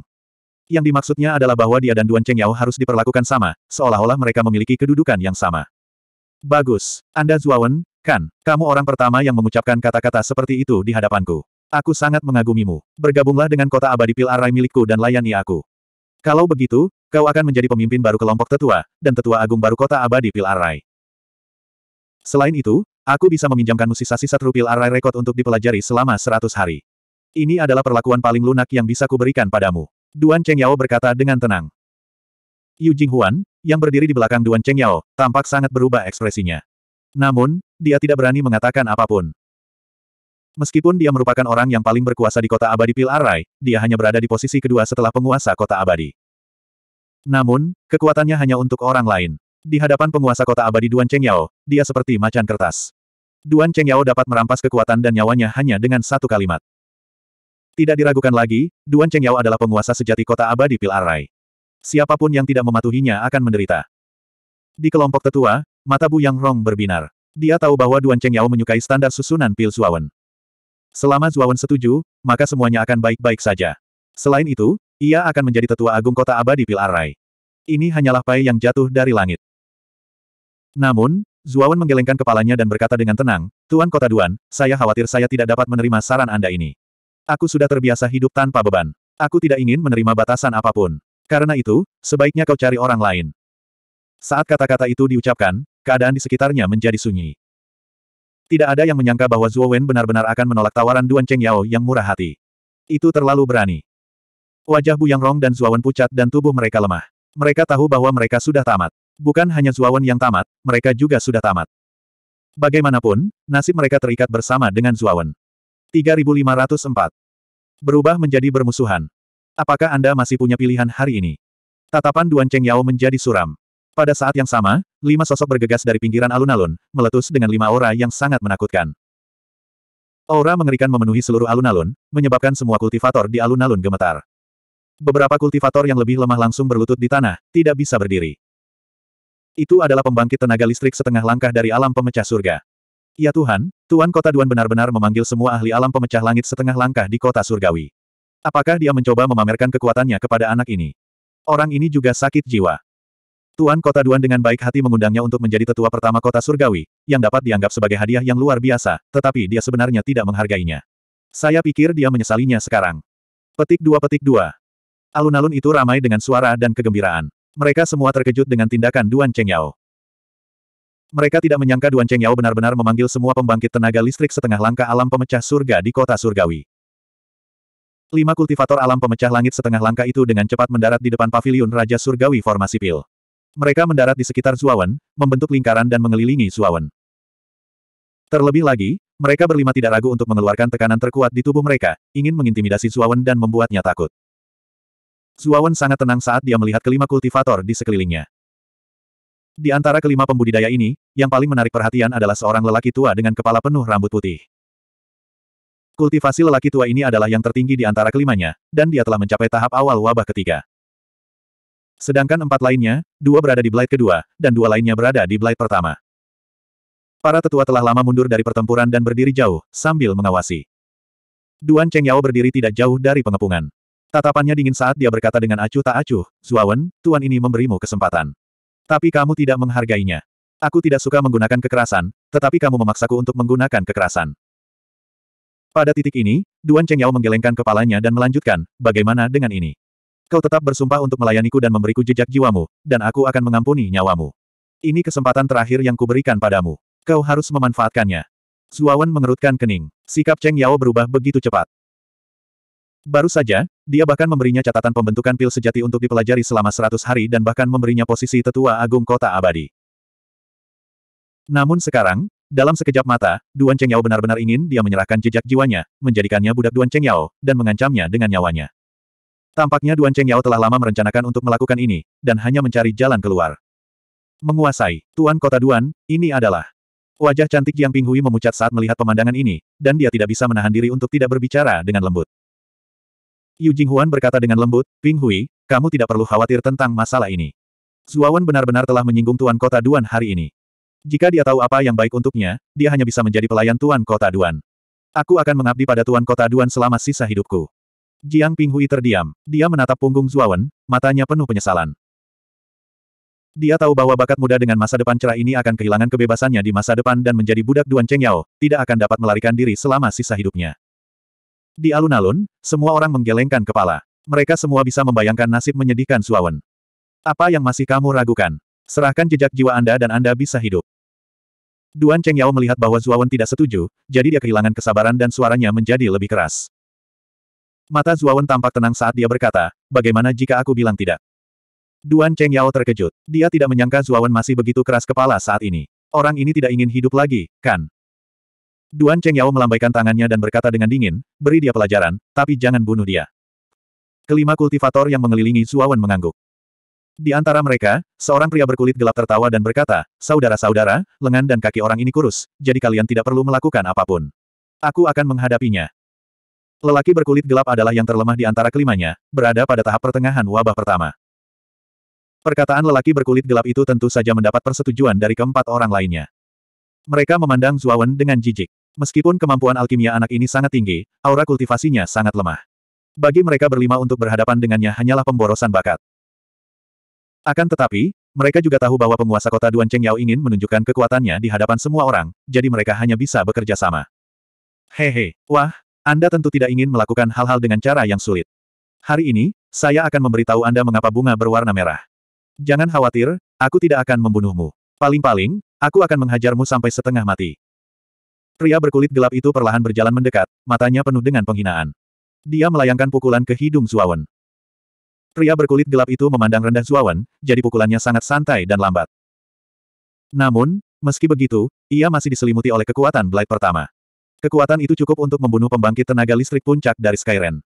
Yang dimaksudnya adalah bahwa dia dan Duan Cheng Yao harus diperlakukan sama, seolah-olah mereka memiliki kedudukan yang sama. Bagus, Anda Zuo Wen, kan, kamu orang pertama yang mengucapkan kata-kata seperti itu di hadapanku. Aku sangat mengagumimu. Bergabunglah dengan kota abadi pil arai milikku dan layani aku. Kalau begitu, kau akan menjadi pemimpin baru kelompok tetua, dan tetua agung baru kota abadi pil arai. Selain itu, aku bisa meminjamkanmu sisa-sisa trupil arai rekod untuk dipelajari selama seratus hari. Ini adalah perlakuan paling lunak yang bisa kuberikan padamu. Duan Cheng Yao berkata dengan tenang. Yu Jing Huan, yang berdiri di belakang Duan Cheng Yao, tampak sangat berubah ekspresinya. Namun, dia tidak berani mengatakan apapun. Meskipun dia merupakan orang yang paling berkuasa di kota abadi Pil Arai, dia hanya berada di posisi kedua setelah penguasa kota abadi. Namun, kekuatannya hanya untuk orang lain. Di hadapan penguasa kota abadi Duan Yao, dia seperti macan kertas. Duan Yao dapat merampas kekuatan dan nyawanya hanya dengan satu kalimat. Tidak diragukan lagi, Duan Yao adalah penguasa sejati kota abadi Pil Arai. Siapapun yang tidak mematuhinya akan menderita. Di kelompok tetua, mata Bu Yang Rong berbinar. Dia tahu bahwa Duan Yao menyukai standar susunan Pil Suawen. Selama Zuawan setuju, maka semuanya akan baik-baik saja. Selain itu, ia akan menjadi tetua agung kota abadi Pilarai. Ini hanyalah pai yang jatuh dari langit. Namun, Zuawan menggelengkan kepalanya dan berkata dengan tenang, Tuan Kota Duan, saya khawatir saya tidak dapat menerima saran Anda ini. Aku sudah terbiasa hidup tanpa beban. Aku tidak ingin menerima batasan apapun. Karena itu, sebaiknya kau cari orang lain. Saat kata-kata itu diucapkan, keadaan di sekitarnya menjadi sunyi. Tidak ada yang menyangka bahwa Zuo Wen benar-benar akan menolak tawaran Duan Cheng Yao yang murah hati. Itu terlalu berani. Wajah Bu Yang Rong dan Zuo Wen pucat dan tubuh mereka lemah. Mereka tahu bahwa mereka sudah tamat. Bukan hanya Zuo Wen yang tamat, mereka juga sudah tamat. Bagaimanapun, nasib mereka terikat bersama dengan Zuo Wen. 3504. Berubah menjadi bermusuhan. Apakah Anda masih punya pilihan hari ini? Tatapan Duan Cheng Yao menjadi suram. Pada saat yang sama, lima sosok bergegas dari pinggiran alun-alun, meletus dengan lima aura yang sangat menakutkan. Aura mengerikan memenuhi seluruh alun-alun, menyebabkan semua kultivator di alun-alun gemetar. Beberapa kultivator yang lebih lemah langsung berlutut di tanah, tidak bisa berdiri. Itu adalah pembangkit tenaga listrik setengah langkah dari alam pemecah surga. Ya Tuhan, Tuan Kota Duan benar-benar memanggil semua ahli alam pemecah langit setengah langkah di kota surgawi. Apakah dia mencoba memamerkan kekuatannya kepada anak ini? Orang ini juga sakit jiwa. Tuan Kota Duan dengan baik hati mengundangnya untuk menjadi tetua pertama kota surgawi, yang dapat dianggap sebagai hadiah yang luar biasa, tetapi dia sebenarnya tidak menghargainya. Saya pikir dia menyesalinya sekarang. Petik dua petik dua. Alun-alun itu ramai dengan suara dan kegembiraan. Mereka semua terkejut dengan tindakan Duan Cheng Yao. Mereka tidak menyangka Duan Cheng Yao benar-benar memanggil semua pembangkit tenaga listrik setengah langkah alam pemecah surga di kota surgawi. Lima kultivator alam pemecah langit setengah langkah itu dengan cepat mendarat di depan paviliun Raja Surgawi Formasi Pil. Mereka mendarat di sekitar Zuawan, membentuk lingkaran dan mengelilingi Zuawan. Terlebih lagi, mereka berlima tidak ragu untuk mengeluarkan tekanan terkuat di tubuh mereka, ingin mengintimidasi Zuawan dan membuatnya takut. Zuawan sangat tenang saat dia melihat kelima kultivator di sekelilingnya. Di antara kelima pembudidaya ini, yang paling menarik perhatian adalah seorang lelaki tua dengan kepala penuh rambut putih. Kultivasi lelaki tua ini adalah yang tertinggi di antara kelimanya, dan dia telah mencapai tahap awal wabah ketiga. Sedangkan empat lainnya, dua berada di Blight kedua, dan dua lainnya berada di Blight pertama. Para tetua telah lama mundur dari pertempuran dan berdiri jauh, sambil mengawasi. Duan Cheng Yao berdiri tidak jauh dari pengepungan. Tatapannya dingin saat dia berkata dengan acuh tak acuh, Zuawan, tuan ini memberimu kesempatan. Tapi kamu tidak menghargainya. Aku tidak suka menggunakan kekerasan, tetapi kamu memaksaku untuk menggunakan kekerasan. Pada titik ini, Duan Cheng Yao menggelengkan kepalanya dan melanjutkan, bagaimana dengan ini? Kau tetap bersumpah untuk melayaniku dan memberiku jejak jiwamu, dan aku akan mengampuni nyawamu. Ini kesempatan terakhir yang kuberikan padamu. Kau harus memanfaatkannya. Zuawan mengerutkan kening. Sikap Cheng Yao berubah begitu cepat. Baru saja, dia bahkan memberinya catatan pembentukan pil sejati untuk dipelajari selama seratus hari dan bahkan memberinya posisi tetua agung kota abadi. Namun sekarang, dalam sekejap mata, Duan Cheng Yao benar-benar ingin dia menyerahkan jejak jiwanya, menjadikannya budak Duan Cheng Yao, dan mengancamnya dengan nyawanya. Tampaknya Duan Cheng Yao telah lama merencanakan untuk melakukan ini, dan hanya mencari jalan keluar. Menguasai, Tuan Kota Duan, ini adalah. Wajah cantik Jiang Pinghui memucat saat melihat pemandangan ini, dan dia tidak bisa menahan diri untuk tidak berbicara dengan lembut. Yu Jinghuan berkata dengan lembut, Pinghui, kamu tidak perlu khawatir tentang masalah ini. Zuawan benar-benar telah menyinggung Tuan Kota Duan hari ini. Jika dia tahu apa yang baik untuknya, dia hanya bisa menjadi pelayan Tuan Kota Duan. Aku akan mengabdi pada Tuan Kota Duan selama sisa hidupku. Jiang Pinghui terdiam. Dia menatap punggung Zuawan, matanya penuh penyesalan. Dia tahu bahwa bakat muda dengan masa depan cerah ini akan kehilangan kebebasannya di masa depan dan menjadi budak Duan Cheng Yao, tidak akan dapat melarikan diri selama sisa hidupnya. Di alun-alun, semua orang menggelengkan kepala. Mereka semua bisa membayangkan nasib menyedihkan Zuawan. Apa yang masih kamu ragukan? Serahkan jejak jiwa Anda dan Anda bisa hidup. Duan Cheng Yao melihat bahwa Zuawan tidak setuju, jadi dia kehilangan kesabaran dan suaranya menjadi lebih keras. Mata Zuawan tampak tenang saat dia berkata, bagaimana jika aku bilang tidak? Duan Cheng Yao terkejut. Dia tidak menyangka Zuawan masih begitu keras kepala saat ini. Orang ini tidak ingin hidup lagi, kan? Duan Cheng Yao melambaikan tangannya dan berkata dengan dingin, beri dia pelajaran, tapi jangan bunuh dia. Kelima kultivator yang mengelilingi Zuawan mengangguk. Di antara mereka, seorang pria berkulit gelap tertawa dan berkata, Saudara-saudara, lengan dan kaki orang ini kurus, jadi kalian tidak perlu melakukan apapun. Aku akan menghadapinya. Lelaki berkulit gelap adalah yang terlemah di antara kelimanya, berada pada tahap pertengahan wabah pertama. Perkataan lelaki berkulit gelap itu tentu saja mendapat persetujuan dari keempat orang lainnya. Mereka memandang Zuawan dengan jijik. Meskipun kemampuan alkimia anak ini sangat tinggi, aura kultivasinya sangat lemah. Bagi mereka berlima untuk berhadapan dengannya hanyalah pemborosan bakat. Akan tetapi, mereka juga tahu bahwa penguasa kota Duan Cheng Yao ingin menunjukkan kekuatannya di hadapan semua orang, jadi mereka hanya bisa bekerja sama. Hehe, wah, anda tentu tidak ingin melakukan hal-hal dengan cara yang sulit. Hari ini, saya akan memberitahu Anda mengapa bunga berwarna merah. Jangan khawatir, aku tidak akan membunuhmu. Paling-paling, aku akan menghajarmu sampai setengah mati. Pria berkulit gelap itu perlahan berjalan mendekat, matanya penuh dengan penghinaan. Dia melayangkan pukulan ke hidung Zuawan. Pria berkulit gelap itu memandang rendah Zuawan, jadi pukulannya sangat santai dan lambat. Namun, meski begitu, ia masih diselimuti oleh kekuatan Blight pertama. Kekuatan itu cukup untuk membunuh pembangkit tenaga listrik puncak dari Skyren.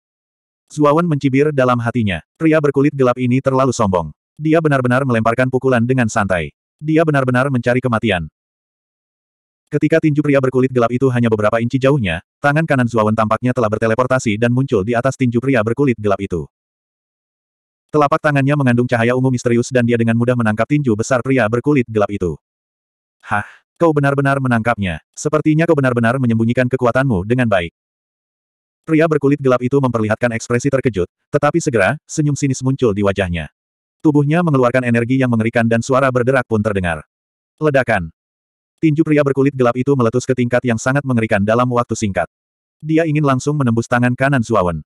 Zuawan mencibir dalam hatinya. Pria berkulit gelap ini terlalu sombong. Dia benar-benar melemparkan pukulan dengan santai. Dia benar-benar mencari kematian. Ketika tinju pria berkulit gelap itu hanya beberapa inci jauhnya, tangan kanan Zuawan tampaknya telah berteleportasi dan muncul di atas tinju pria berkulit gelap itu. Telapak tangannya mengandung cahaya ungu misterius dan dia dengan mudah menangkap tinju besar pria berkulit gelap itu. Hah? Kau benar-benar menangkapnya. Sepertinya kau benar-benar menyembunyikan kekuatanmu dengan baik. Pria berkulit gelap itu memperlihatkan ekspresi terkejut, tetapi segera, senyum sinis muncul di wajahnya. Tubuhnya mengeluarkan energi yang mengerikan dan suara berderak pun terdengar. Ledakan. Tinju pria berkulit gelap itu meletus ke tingkat yang sangat mengerikan dalam waktu singkat. Dia ingin langsung menembus tangan kanan Zuawan.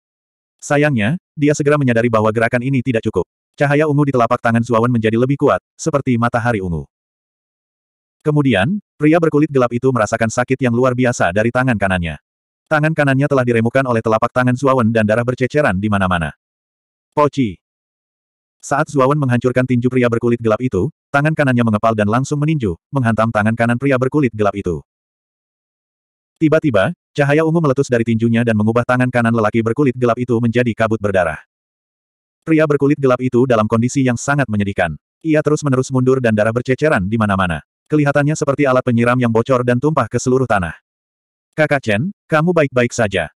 Sayangnya, dia segera menyadari bahwa gerakan ini tidak cukup. Cahaya ungu di telapak tangan Zuawan menjadi lebih kuat, seperti matahari ungu. Kemudian, pria berkulit gelap itu merasakan sakit yang luar biasa dari tangan kanannya. Tangan kanannya telah diremukan oleh telapak tangan Zuawan dan darah berceceran di mana-mana. Poci. Saat Zuawan menghancurkan tinju pria berkulit gelap itu, tangan kanannya mengepal dan langsung meninju, menghantam tangan kanan pria berkulit gelap itu. Tiba-tiba, cahaya ungu meletus dari tinjunya dan mengubah tangan kanan lelaki berkulit gelap itu menjadi kabut berdarah. Pria berkulit gelap itu dalam kondisi yang sangat menyedihkan. Ia terus-menerus mundur dan darah berceceran di mana-mana. Kelihatannya seperti alat penyiram yang bocor dan tumpah ke seluruh tanah. Kakak Chen, kamu baik-baik saja.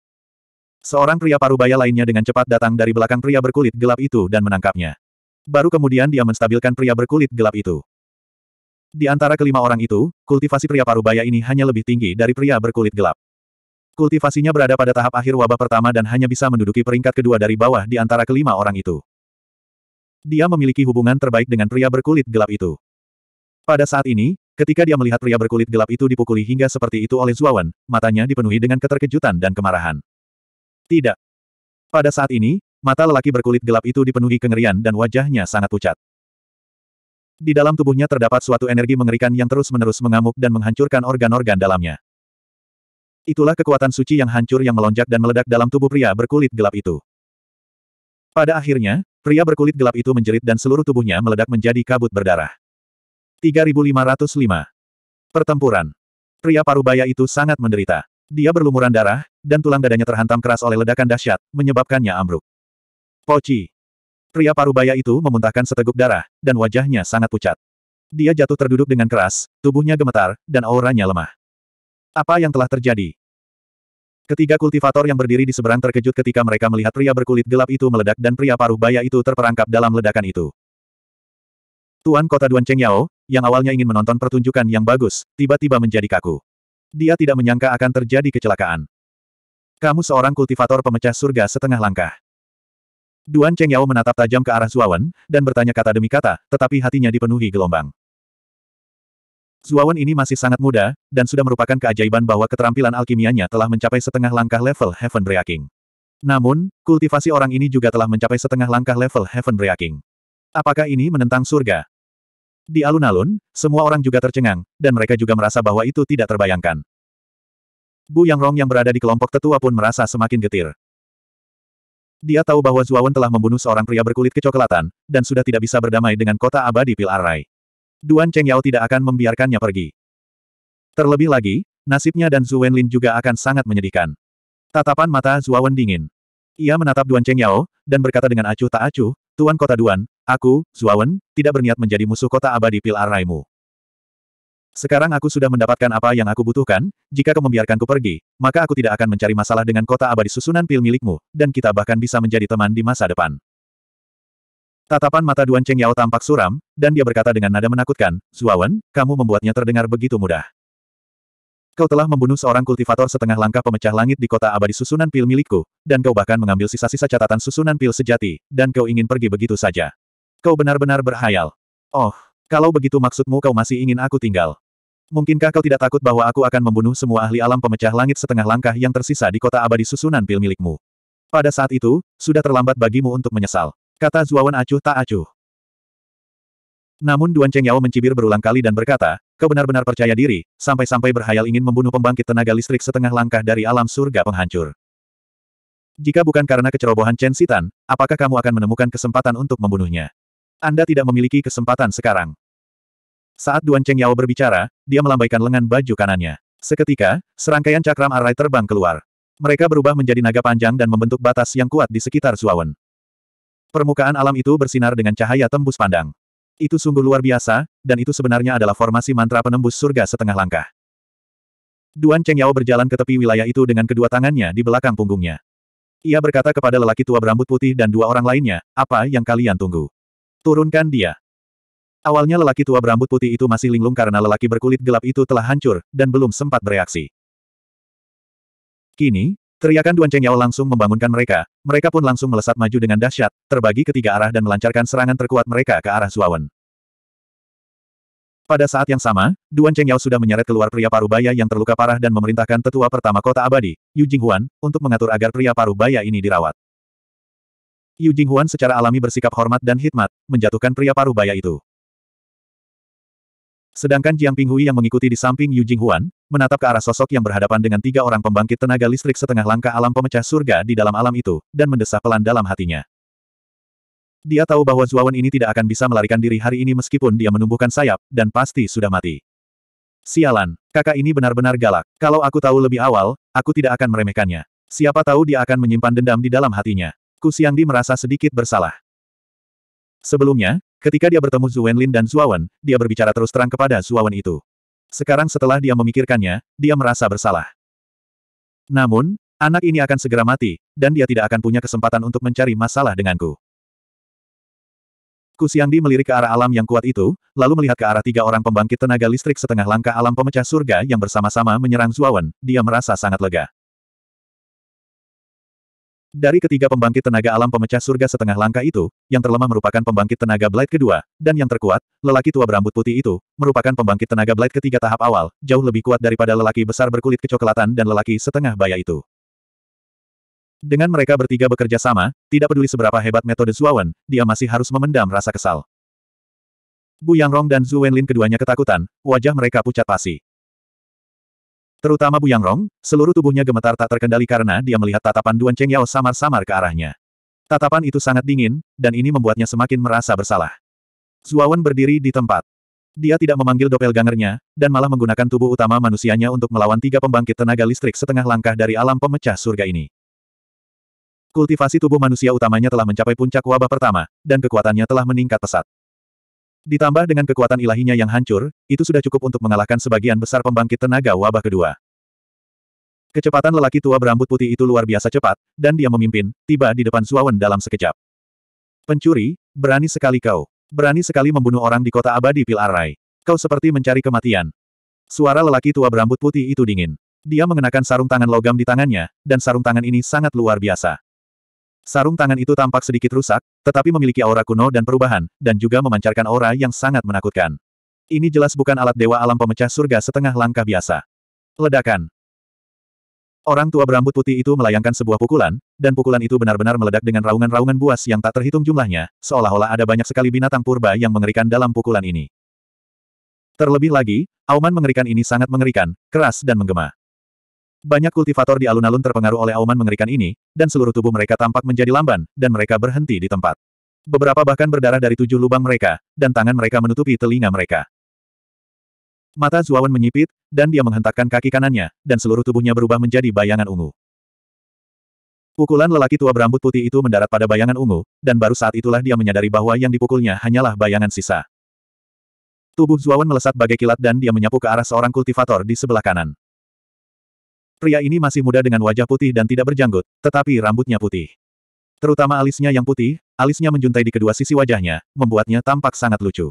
Seorang pria parubaya lainnya dengan cepat datang dari belakang pria berkulit gelap itu dan menangkapnya. Baru kemudian dia menstabilkan pria berkulit gelap itu. Di antara kelima orang itu, kultivasi pria parubaya ini hanya lebih tinggi dari pria berkulit gelap. Kultivasinya berada pada tahap akhir wabah pertama dan hanya bisa menduduki peringkat kedua dari bawah di antara kelima orang itu. Dia memiliki hubungan terbaik dengan pria berkulit gelap itu. Pada saat ini, ketika dia melihat pria berkulit gelap itu dipukuli hingga seperti itu oleh Zuawan, matanya dipenuhi dengan keterkejutan dan kemarahan. Tidak. Pada saat ini, mata lelaki berkulit gelap itu dipenuhi kengerian dan wajahnya sangat pucat. Di dalam tubuhnya terdapat suatu energi mengerikan yang terus-menerus mengamuk dan menghancurkan organ-organ dalamnya. Itulah kekuatan suci yang hancur yang melonjak dan meledak dalam tubuh pria berkulit gelap itu. Pada akhirnya, pria berkulit gelap itu menjerit dan seluruh tubuhnya meledak menjadi kabut berdarah. 3505. Pertempuran. Pria parubaya itu sangat menderita. Dia berlumuran darah, dan tulang dadanya terhantam keras oleh ledakan dahsyat, menyebabkannya ambruk. Poci. Pria parubaya itu memuntahkan seteguk darah, dan wajahnya sangat pucat. Dia jatuh terduduk dengan keras, tubuhnya gemetar, dan auranya lemah. Apa yang telah terjadi? Ketiga kultivator yang berdiri di seberang terkejut ketika mereka melihat pria berkulit gelap itu meledak dan pria parubaya itu terperangkap dalam ledakan itu. Tuan Kota Duan Cheng Yao, yang awalnya ingin menonton pertunjukan yang bagus, tiba-tiba menjadi kaku. Dia tidak menyangka akan terjadi kecelakaan. Kamu seorang kultivator pemecah surga setengah langkah. Duan Cheng Yao menatap tajam ke arah Zuawan, dan bertanya kata demi kata, tetapi hatinya dipenuhi gelombang. Zuawan ini masih sangat muda, dan sudah merupakan keajaiban bahwa keterampilan alkimianya telah mencapai setengah langkah level Heaven Breaking. Namun, kultivasi orang ini juga telah mencapai setengah langkah level Heaven Breaking. Apakah ini menentang surga? Di alun-alun, semua orang juga tercengang, dan mereka juga merasa bahwa itu tidak terbayangkan. Bu Yang Rong yang berada di kelompok tetua pun merasa semakin getir. Dia tahu bahwa Zuawan telah membunuh seorang pria berkulit kecoklatan, dan sudah tidak bisa berdamai dengan kota abadi Pilarai. Duan Cheng Yao tidak akan membiarkannya pergi. Terlebih lagi, nasibnya dan Zhu Wenlin juga akan sangat menyedihkan. Tatapan mata Zuawan dingin. Ia menatap Duan Cheng Yao, dan berkata dengan acuh tak acuh, Tuan Kota Duan, aku, Zuawan, tidak berniat menjadi musuh kota abadi Pil Araimu. Sekarang aku sudah mendapatkan apa yang aku butuhkan, jika kau membiarkanku pergi, maka aku tidak akan mencari masalah dengan kota abadi susunan pil milikmu, dan kita bahkan bisa menjadi teman di masa depan. Tatapan mata Duan Cheng Yao tampak suram, dan dia berkata dengan nada menakutkan, Zuawan, kamu membuatnya terdengar begitu mudah. Kau telah membunuh seorang kultivator setengah langkah pemecah langit di kota abadi susunan pil milikku, dan kau bahkan mengambil sisa-sisa catatan susunan pil sejati, dan kau ingin pergi begitu saja. Kau benar-benar berhayal. Oh, kalau begitu maksudmu kau masih ingin aku tinggal. Mungkinkah kau tidak takut bahwa aku akan membunuh semua ahli alam pemecah langit setengah langkah yang tersisa di kota abadi susunan pil milikmu? Pada saat itu, sudah terlambat bagimu untuk menyesal. Kata Zuawan acuh tak acuh. Namun Duan Cheng Yao mencibir berulang kali dan berkata, kau benar-benar percaya diri, sampai-sampai berhayal ingin membunuh pembangkit tenaga listrik setengah langkah dari alam surga penghancur. Jika bukan karena kecerobohan Chen Sitan, apakah kamu akan menemukan kesempatan untuk membunuhnya? Anda tidak memiliki kesempatan sekarang. Saat Duan Cheng Yao berbicara, dia melambaikan lengan baju kanannya. Seketika, serangkaian cakram arai terbang keluar. Mereka berubah menjadi naga panjang dan membentuk batas yang kuat di sekitar Suawen. Permukaan alam itu bersinar dengan cahaya tembus pandang. Itu sungguh luar biasa, dan itu sebenarnya adalah formasi mantra penembus surga setengah langkah. Duan Cheng Yao berjalan ke tepi wilayah itu dengan kedua tangannya di belakang punggungnya. Ia berkata kepada lelaki tua berambut putih dan dua orang lainnya, apa yang kalian tunggu? Turunkan dia. Awalnya lelaki tua berambut putih itu masih linglung karena lelaki berkulit gelap itu telah hancur, dan belum sempat bereaksi. Kini, Teriakan Duan Cheng Yao langsung membangunkan mereka, mereka pun langsung melesat maju dengan dahsyat, terbagi ke tiga arah dan melancarkan serangan terkuat mereka ke arah Zuawan. Pada saat yang sama, Duan Cheng Yao sudah menyeret keluar pria parubaya yang terluka parah dan memerintahkan tetua pertama kota abadi, Yu Jinghuan, untuk mengatur agar pria parubaya ini dirawat. Yu Jinghuan secara alami bersikap hormat dan hikmat, menjatuhkan pria parubaya itu. Sedangkan Jiang Pinghui yang mengikuti di samping Yu Jinghuan, menatap ke arah sosok yang berhadapan dengan tiga orang pembangkit tenaga listrik setengah langkah alam pemecah surga di dalam alam itu, dan mendesah pelan dalam hatinya. Dia tahu bahwa Zuawan ini tidak akan bisa melarikan diri hari ini meskipun dia menumbuhkan sayap, dan pasti sudah mati. Sialan, kakak ini benar-benar galak. Kalau aku tahu lebih awal, aku tidak akan meremehkannya. Siapa tahu dia akan menyimpan dendam di dalam hatinya. Ku Siangdi merasa sedikit bersalah. Sebelumnya, ketika dia bertemu Zhu Wenlin dan Zuawan, dia berbicara terus terang kepada Zuawan itu. Sekarang setelah dia memikirkannya, dia merasa bersalah. Namun, anak ini akan segera mati, dan dia tidak akan punya kesempatan untuk mencari masalah denganku. Kusiangdi melirik ke arah alam yang kuat itu, lalu melihat ke arah tiga orang pembangkit tenaga listrik setengah langkah alam pemecah surga yang bersama-sama menyerang Zuawan, dia merasa sangat lega. Dari ketiga pembangkit tenaga alam pemecah surga setengah langkah itu, yang terlemah merupakan pembangkit tenaga Blight kedua, dan yang terkuat, lelaki tua berambut putih itu, merupakan pembangkit tenaga Blight ketiga tahap awal, jauh lebih kuat daripada lelaki besar berkulit kecoklatan dan lelaki setengah baya itu. Dengan mereka bertiga bekerja sama, tidak peduli seberapa hebat metode Zuawan, dia masih harus memendam rasa kesal. Bu Yangrong dan Zhu Wenlin keduanya ketakutan, wajah mereka pucat pasi. Terutama Bu Yang Rong, seluruh tubuhnya gemetar tak terkendali karena dia melihat tatapan Duan Cheng Yao samar-samar ke arahnya. Tatapan itu sangat dingin, dan ini membuatnya semakin merasa bersalah. Zuawan berdiri di tempat. Dia tidak memanggil dopel doppelgangernya, dan malah menggunakan tubuh utama manusianya untuk melawan tiga pembangkit tenaga listrik setengah langkah dari alam pemecah surga ini. Kultivasi tubuh manusia utamanya telah mencapai puncak wabah pertama, dan kekuatannya telah meningkat pesat. Ditambah dengan kekuatan ilahinya yang hancur, itu sudah cukup untuk mengalahkan sebagian besar pembangkit tenaga wabah kedua. Kecepatan lelaki tua berambut putih itu luar biasa cepat, dan dia memimpin, tiba di depan Suawen dalam sekejap. Pencuri, berani sekali kau. Berani sekali membunuh orang di kota abadi Pilarai. Kau seperti mencari kematian. Suara lelaki tua berambut putih itu dingin. Dia mengenakan sarung tangan logam di tangannya, dan sarung tangan ini sangat luar biasa. Sarung tangan itu tampak sedikit rusak, tetapi memiliki aura kuno dan perubahan, dan juga memancarkan aura yang sangat menakutkan. Ini jelas bukan alat dewa alam pemecah surga setengah langkah biasa. Ledakan. Orang tua berambut putih itu melayangkan sebuah pukulan, dan pukulan itu benar-benar meledak dengan raungan-raungan buas yang tak terhitung jumlahnya, seolah-olah ada banyak sekali binatang purba yang mengerikan dalam pukulan ini. Terlebih lagi, auman mengerikan ini sangat mengerikan, keras dan menggema. Banyak kultivator di alun-alun terpengaruh oleh auman mengerikan ini, dan seluruh tubuh mereka tampak menjadi lamban, dan mereka berhenti di tempat. Beberapa bahkan berdarah dari tujuh lubang mereka, dan tangan mereka menutupi telinga mereka. Mata Zuawan menyipit, dan dia menghentakkan kaki kanannya, dan seluruh tubuhnya berubah menjadi bayangan ungu. Pukulan lelaki tua berambut putih itu mendarat pada bayangan ungu, dan baru saat itulah dia menyadari bahwa yang dipukulnya hanyalah bayangan sisa. Tubuh Zuawan melesat bagai kilat dan dia menyapu ke arah seorang kultivator di sebelah kanan. Pria ini masih muda dengan wajah putih dan tidak berjanggut, tetapi rambutnya putih. Terutama alisnya yang putih, alisnya menjuntai di kedua sisi wajahnya, membuatnya tampak sangat lucu.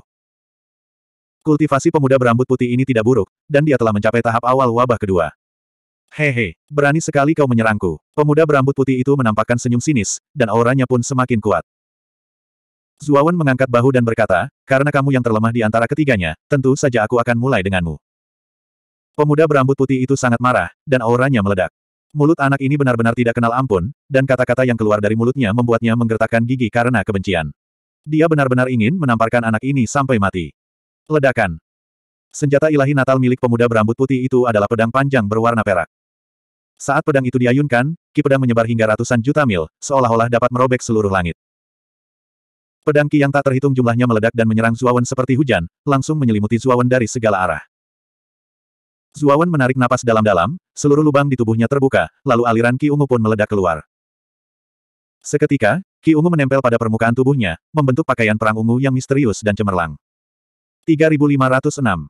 Kultivasi pemuda berambut putih ini tidak buruk, dan dia telah mencapai tahap awal wabah kedua. Hehe, berani sekali kau menyerangku. Pemuda berambut putih itu menampakkan senyum sinis, dan auranya pun semakin kuat. Zuawan mengangkat bahu dan berkata, karena kamu yang terlemah di antara ketiganya, tentu saja aku akan mulai denganmu. Pemuda berambut putih itu sangat marah, dan auranya meledak. Mulut anak ini benar-benar tidak kenal ampun, dan kata-kata yang keluar dari mulutnya membuatnya menggertakkan gigi karena kebencian. Dia benar-benar ingin menamparkan anak ini sampai mati. Ledakan. Senjata ilahi natal milik pemuda berambut putih itu adalah pedang panjang berwarna perak. Saat pedang itu diayunkan, ki pedang menyebar hingga ratusan juta mil, seolah-olah dapat merobek seluruh langit. Pedang ki yang tak terhitung jumlahnya meledak dan menyerang Zuawan seperti hujan, langsung menyelimuti Zuawan dari segala arah. Zuawan menarik napas dalam-dalam, seluruh lubang di tubuhnya terbuka, lalu aliran Ki Ungu pun meledak keluar. Seketika, Ki Ungu menempel pada permukaan tubuhnya, membentuk pakaian perang ungu yang misterius dan cemerlang. 3506.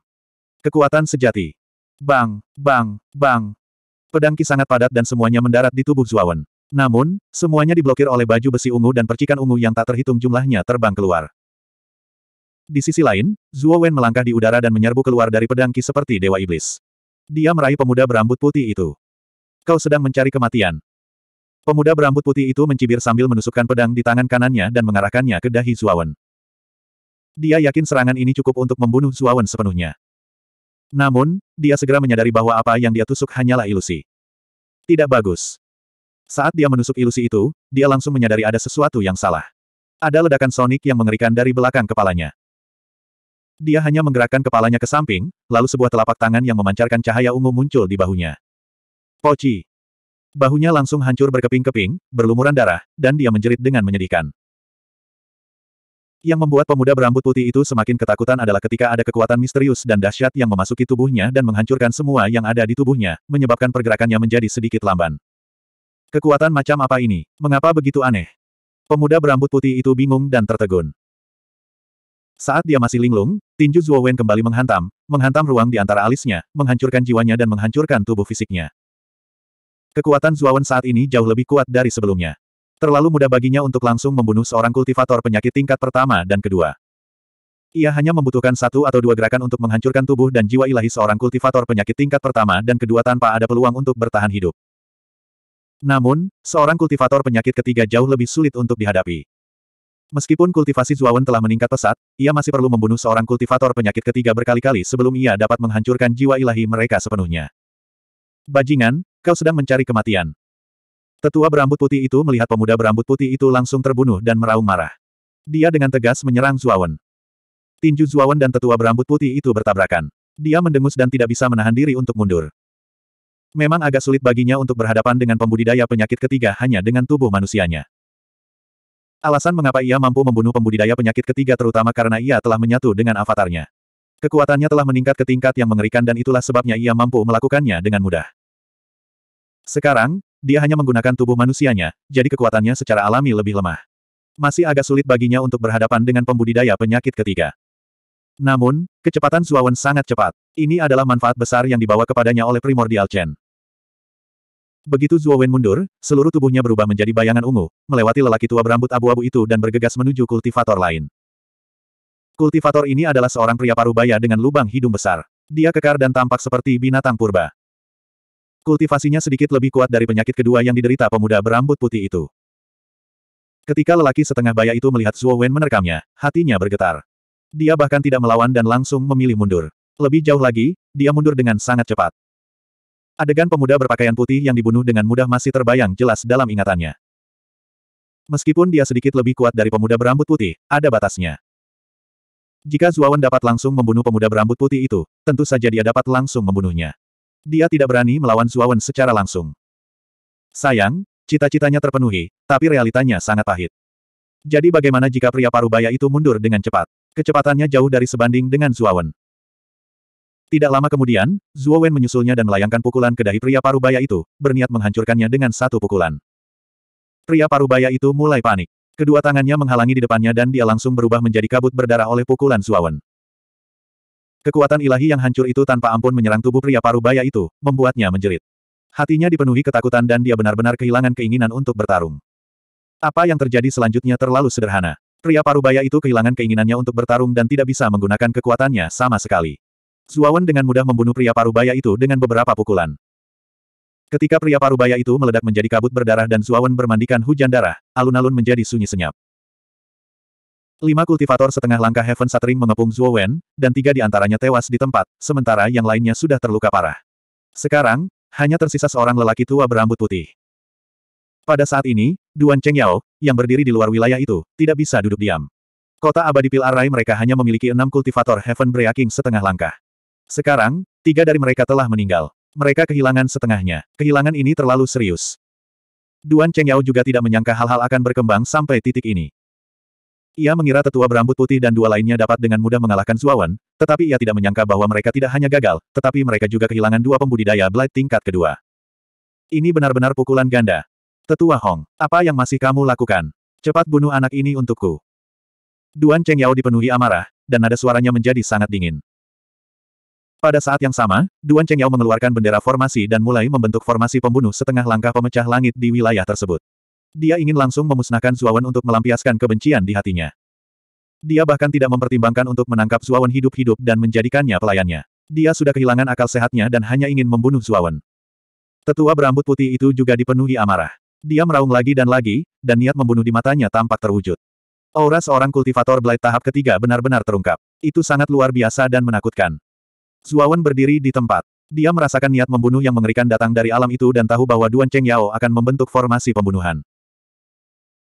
Kekuatan sejati. Bang, bang, bang. Pedang Ki sangat padat dan semuanya mendarat di tubuh Zuawan. Namun, semuanya diblokir oleh baju besi ungu dan percikan ungu yang tak terhitung jumlahnya terbang keluar. Di sisi lain, Zuo Wen melangkah di udara dan menyerbu keluar dari pedang Ki seperti Dewa Iblis. Dia meraih pemuda berambut putih itu. Kau sedang mencari kematian. Pemuda berambut putih itu mencibir sambil menusukkan pedang di tangan kanannya dan mengarahkannya ke dahi Zuawan. Dia yakin serangan ini cukup untuk membunuh Zuawan sepenuhnya. Namun, dia segera menyadari bahwa apa yang dia tusuk hanyalah ilusi. Tidak bagus. Saat dia menusuk ilusi itu, dia langsung menyadari ada sesuatu yang salah. Ada ledakan sonik yang mengerikan dari belakang kepalanya. Dia hanya menggerakkan kepalanya ke samping, lalu sebuah telapak tangan yang memancarkan cahaya ungu muncul di bahunya. Poci. Bahunya langsung hancur berkeping-keping, berlumuran darah, dan dia menjerit dengan menyedihkan. Yang membuat pemuda berambut putih itu semakin ketakutan adalah ketika ada kekuatan misterius dan dahsyat yang memasuki tubuhnya dan menghancurkan semua yang ada di tubuhnya, menyebabkan pergerakannya menjadi sedikit lamban. Kekuatan macam apa ini? Mengapa begitu aneh? Pemuda berambut putih itu bingung dan tertegun. Saat dia masih linglung, tinju Wen kembali menghantam, menghantam ruang di antara alisnya, menghancurkan jiwanya dan menghancurkan tubuh fisiknya. Kekuatan Wen saat ini jauh lebih kuat dari sebelumnya. Terlalu mudah baginya untuk langsung membunuh seorang kultivator penyakit tingkat pertama dan kedua. Ia hanya membutuhkan satu atau dua gerakan untuk menghancurkan tubuh dan jiwa ilahi seorang kultivator penyakit tingkat pertama dan kedua tanpa ada peluang untuk bertahan hidup. Namun, seorang kultivator penyakit ketiga jauh lebih sulit untuk dihadapi. Meskipun kultivasi Zuawan telah meningkat pesat, ia masih perlu membunuh seorang kultivator penyakit ketiga berkali-kali sebelum ia dapat menghancurkan jiwa ilahi mereka sepenuhnya. Bajingan, kau sedang mencari kematian. Tetua berambut putih itu melihat pemuda berambut putih itu langsung terbunuh dan meraung marah. Dia dengan tegas menyerang Zuawan. Tinju Zuawan dan tetua berambut putih itu bertabrakan. Dia mendengus dan tidak bisa menahan diri untuk mundur. Memang agak sulit baginya untuk berhadapan dengan pembudidaya penyakit ketiga hanya dengan tubuh manusianya. Alasan mengapa ia mampu membunuh pembudidaya penyakit ketiga terutama karena ia telah menyatu dengan avatarnya. Kekuatannya telah meningkat ke tingkat yang mengerikan dan itulah sebabnya ia mampu melakukannya dengan mudah. Sekarang, dia hanya menggunakan tubuh manusianya, jadi kekuatannya secara alami lebih lemah. Masih agak sulit baginya untuk berhadapan dengan pembudidaya penyakit ketiga. Namun, kecepatan Zuawan sangat cepat. Ini adalah manfaat besar yang dibawa kepadanya oleh Primordial Chen. Begitu Zuo Wen mundur, seluruh tubuhnya berubah menjadi bayangan ungu, melewati lelaki tua berambut abu-abu itu dan bergegas menuju kultivator lain. Kultivator ini adalah seorang pria paru-baya dengan lubang hidung besar. Dia kekar dan tampak seperti binatang purba. Kultivasinya sedikit lebih kuat dari penyakit kedua yang diderita pemuda berambut putih itu. Ketika lelaki setengah baya itu melihat Zuo Wen menerkamnya, hatinya bergetar. Dia bahkan tidak melawan dan langsung memilih mundur. Lebih jauh lagi, dia mundur dengan sangat cepat. Adegan pemuda berpakaian putih yang dibunuh dengan mudah masih terbayang jelas dalam ingatannya. Meskipun dia sedikit lebih kuat dari pemuda berambut putih, ada batasnya. Jika Zuawan dapat langsung membunuh pemuda berambut putih itu, tentu saja dia dapat langsung membunuhnya. Dia tidak berani melawan Zuawan secara langsung. Sayang, cita-citanya terpenuhi, tapi realitanya sangat pahit. Jadi bagaimana jika pria parubaya itu mundur dengan cepat? Kecepatannya jauh dari sebanding dengan Zuawan. Tidak lama kemudian, Zuo Wen menyusulnya dan melayangkan pukulan ke dahi pria parubaya itu, berniat menghancurkannya dengan satu pukulan. Pria parubaya itu mulai panik. Kedua tangannya menghalangi di depannya dan dia langsung berubah menjadi kabut berdarah oleh pukulan Zuo Wen. Kekuatan ilahi yang hancur itu tanpa ampun menyerang tubuh pria parubaya itu, membuatnya menjerit. Hatinya dipenuhi ketakutan dan dia benar-benar kehilangan keinginan untuk bertarung. Apa yang terjadi selanjutnya terlalu sederhana. Pria parubaya itu kehilangan keinginannya untuk bertarung dan tidak bisa menggunakan kekuatannya sama sekali. Suawan dengan mudah membunuh pria parubaya itu dengan beberapa pukulan. Ketika pria parubaya itu meledak menjadi kabut berdarah dan Suawan bermandikan hujan darah, alun-alun menjadi sunyi senyap. Lima kultivator setengah langkah Heaven Satring mengepung Zuowen, dan tiga di antaranya tewas di tempat, sementara yang lainnya sudah terluka parah. Sekarang, hanya tersisa seorang lelaki tua berambut putih. Pada saat ini, Duan Cheng Yao, yang berdiri di luar wilayah itu, tidak bisa duduk diam. Kota abadi Pil Arai mereka hanya memiliki enam kultivator Heaven Breaking setengah langkah. Sekarang, tiga dari mereka telah meninggal. Mereka kehilangan setengahnya. Kehilangan ini terlalu serius. Duan Cheng Yao juga tidak menyangka hal-hal akan berkembang sampai titik ini. Ia mengira tetua berambut putih dan dua lainnya dapat dengan mudah mengalahkan Zuawan, tetapi ia tidak menyangka bahwa mereka tidak hanya gagal, tetapi mereka juga kehilangan dua pembudidaya Blight tingkat kedua. Ini benar-benar pukulan ganda. Tetua Hong, apa yang masih kamu lakukan? Cepat bunuh anak ini untukku. Duan Cheng Yao dipenuhi amarah, dan nada suaranya menjadi sangat dingin. Pada saat yang sama, Duan Cheng Yao mengeluarkan bendera formasi dan mulai membentuk formasi pembunuh setengah langkah pemecah langit di wilayah tersebut. Dia ingin langsung memusnahkan Zuawan untuk melampiaskan kebencian di hatinya. Dia bahkan tidak mempertimbangkan untuk menangkap Zuawan hidup-hidup dan menjadikannya pelayannya. Dia sudah kehilangan akal sehatnya dan hanya ingin membunuh Zuawan. Tetua berambut putih itu juga dipenuhi amarah. Dia meraung lagi dan lagi, dan niat membunuh di matanya tampak terwujud. Aura seorang kultivator Blade tahap ketiga benar-benar terungkap. Itu sangat luar biasa dan menakutkan. Zuawan berdiri di tempat. Dia merasakan niat membunuh yang mengerikan datang dari alam itu dan tahu bahwa Duan Cheng Yao akan membentuk formasi pembunuhan.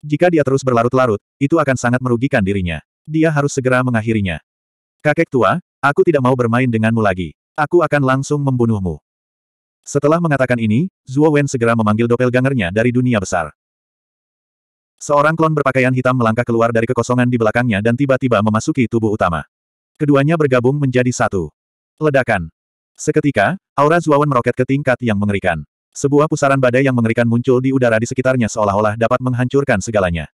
Jika dia terus berlarut-larut, itu akan sangat merugikan dirinya. Dia harus segera mengakhirinya. Kakek tua, aku tidak mau bermain denganmu lagi. Aku akan langsung membunuhmu. Setelah mengatakan ini, Zuo Wen segera memanggil doppelgangernya dari dunia besar. Seorang klon berpakaian hitam melangkah keluar dari kekosongan di belakangnya dan tiba-tiba memasuki tubuh utama. Keduanya bergabung menjadi satu. Ledakan. Seketika, aura Zuawan meroket ke tingkat yang mengerikan. Sebuah pusaran badai yang mengerikan muncul di udara di sekitarnya seolah-olah dapat menghancurkan segalanya.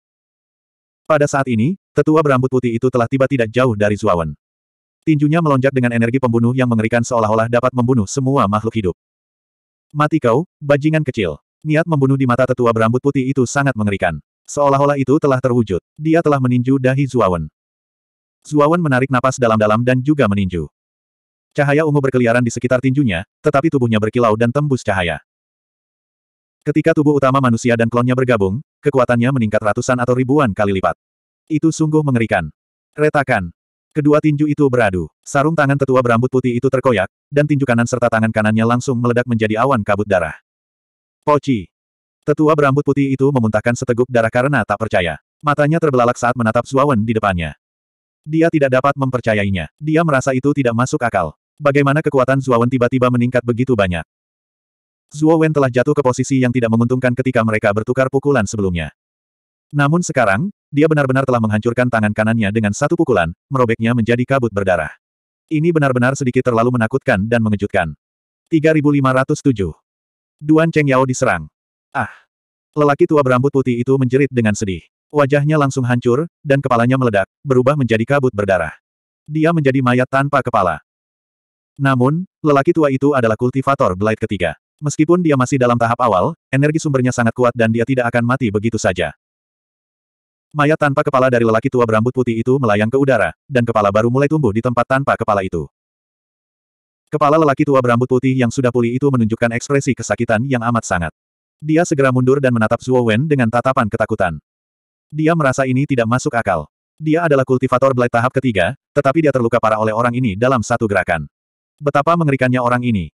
Pada saat ini, tetua berambut putih itu telah tiba tidak jauh dari Zuawan. Tinjunya melonjak dengan energi pembunuh yang mengerikan seolah-olah dapat membunuh semua makhluk hidup. Mati kau, bajingan kecil. Niat membunuh di mata tetua berambut putih itu sangat mengerikan. Seolah-olah itu telah terwujud. Dia telah meninju dahi Zuawan. Zuawan menarik napas dalam-dalam dan juga meninju. Cahaya ungu berkeliaran di sekitar tinjunya, tetapi tubuhnya berkilau dan tembus cahaya. Ketika tubuh utama manusia dan klonnya bergabung, kekuatannya meningkat ratusan atau ribuan kali lipat. Itu sungguh mengerikan. Retakan. Kedua tinju itu beradu. Sarung tangan tetua berambut putih itu terkoyak, dan tinju kanan serta tangan kanannya langsung meledak menjadi awan kabut darah. Poci. Tetua berambut putih itu memuntahkan seteguk darah karena tak percaya. Matanya terbelalak saat menatap Zuawan di depannya. Dia tidak dapat mempercayainya. Dia merasa itu tidak masuk akal. Bagaimana kekuatan Wen tiba-tiba meningkat begitu banyak? Wen telah jatuh ke posisi yang tidak menguntungkan ketika mereka bertukar pukulan sebelumnya. Namun sekarang, dia benar-benar telah menghancurkan tangan kanannya dengan satu pukulan, merobeknya menjadi kabut berdarah. Ini benar-benar sedikit terlalu menakutkan dan mengejutkan. 3507. Duan Cheng Yao diserang. Ah! Lelaki tua berambut putih itu menjerit dengan sedih. Wajahnya langsung hancur, dan kepalanya meledak, berubah menjadi kabut berdarah. Dia menjadi mayat tanpa kepala. Namun, lelaki tua itu adalah kultivator Blight ketiga. Meskipun dia masih dalam tahap awal, energi sumbernya sangat kuat dan dia tidak akan mati begitu saja. Mayat tanpa kepala dari lelaki tua berambut putih itu melayang ke udara, dan kepala baru mulai tumbuh di tempat tanpa kepala itu. Kepala lelaki tua berambut putih yang sudah pulih itu menunjukkan ekspresi kesakitan yang amat sangat. Dia segera mundur dan menatap Zuo Wen dengan tatapan ketakutan. Dia merasa ini tidak masuk akal. Dia adalah kultivator Blade tahap ketiga, tetapi dia terluka parah oleh orang ini dalam satu gerakan. Betapa mengerikannya orang ini.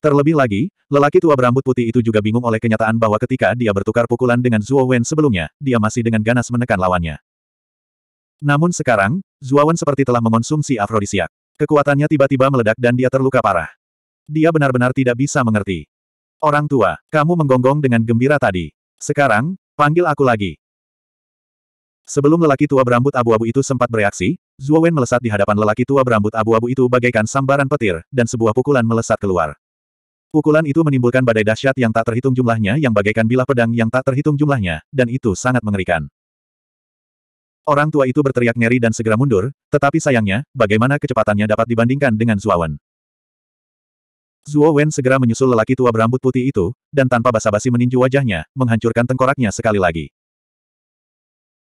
Terlebih lagi, lelaki tua berambut putih itu juga bingung oleh kenyataan bahwa ketika dia bertukar pukulan dengan Zuo Wen sebelumnya, dia masih dengan ganas menekan lawannya. Namun sekarang, Zuo Wen seperti telah mengonsumsi afrodisiak. Kekuatannya tiba-tiba meledak dan dia terluka parah. Dia benar-benar tidak bisa mengerti. Orang tua, kamu menggonggong dengan gembira tadi. Sekarang, panggil aku lagi. Sebelum lelaki tua berambut abu-abu itu sempat bereaksi, Wen melesat di hadapan lelaki tua berambut abu-abu itu bagaikan sambaran petir, dan sebuah pukulan melesat keluar. Pukulan itu menimbulkan badai dahsyat yang tak terhitung jumlahnya yang bagaikan bilah pedang yang tak terhitung jumlahnya, dan itu sangat mengerikan. Orang tua itu berteriak ngeri dan segera mundur, tetapi sayangnya, bagaimana kecepatannya dapat dibandingkan dengan Wen. Zuo Wen segera menyusul lelaki tua berambut putih itu, dan tanpa basa-basi meninju wajahnya, menghancurkan tengkoraknya sekali lagi.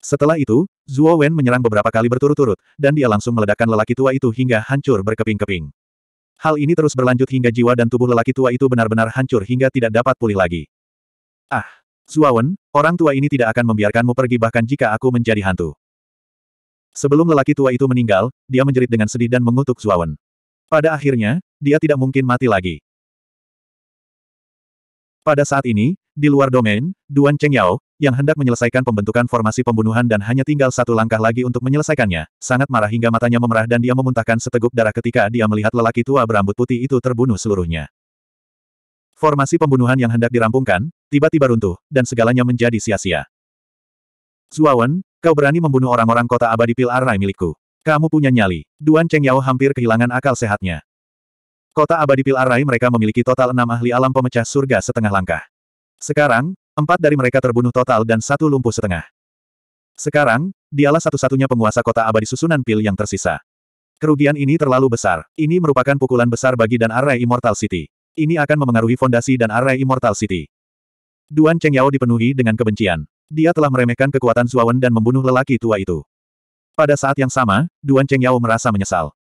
Setelah itu, Zuo Wen menyerang beberapa kali berturut-turut, dan dia langsung meledakkan lelaki tua itu hingga hancur berkeping-keping. Hal ini terus berlanjut hingga jiwa dan tubuh lelaki tua itu benar-benar hancur hingga tidak dapat pulih lagi. Ah, Zuo Wen, orang tua ini tidak akan membiarkanmu pergi bahkan jika aku menjadi hantu. Sebelum lelaki tua itu meninggal, dia menjerit dengan sedih dan mengutuk Zuo Wen. Pada akhirnya, dia tidak mungkin mati lagi. Pada saat ini, di luar domain, Duan Cheng Yao, yang hendak menyelesaikan pembentukan formasi pembunuhan dan hanya tinggal satu langkah lagi untuk menyelesaikannya, sangat marah hingga matanya memerah dan dia memuntahkan seteguk darah ketika dia melihat lelaki tua berambut putih itu terbunuh seluruhnya. Formasi pembunuhan yang hendak dirampungkan, tiba-tiba runtuh, dan segalanya menjadi sia-sia. Zuawan, kau berani membunuh orang-orang kota abadi Pil Arai milikku. Kamu punya nyali. Duan Cheng Yao hampir kehilangan akal sehatnya. Kota abadi Pil Arai mereka memiliki total enam ahli alam pemecah surga setengah langkah. Sekarang, Empat dari mereka terbunuh total dan satu lumpuh setengah. Sekarang, dialah satu-satunya penguasa kota abadi susunan pil yang tersisa. Kerugian ini terlalu besar. Ini merupakan pukulan besar bagi dan Array Immortal City. Ini akan memengaruhi fondasi dan Array Immortal City. Duan Cheng Yao dipenuhi dengan kebencian. Dia telah meremehkan kekuatan Zuawan dan membunuh lelaki tua itu. Pada saat yang sama, Duan Cheng Yao merasa menyesal.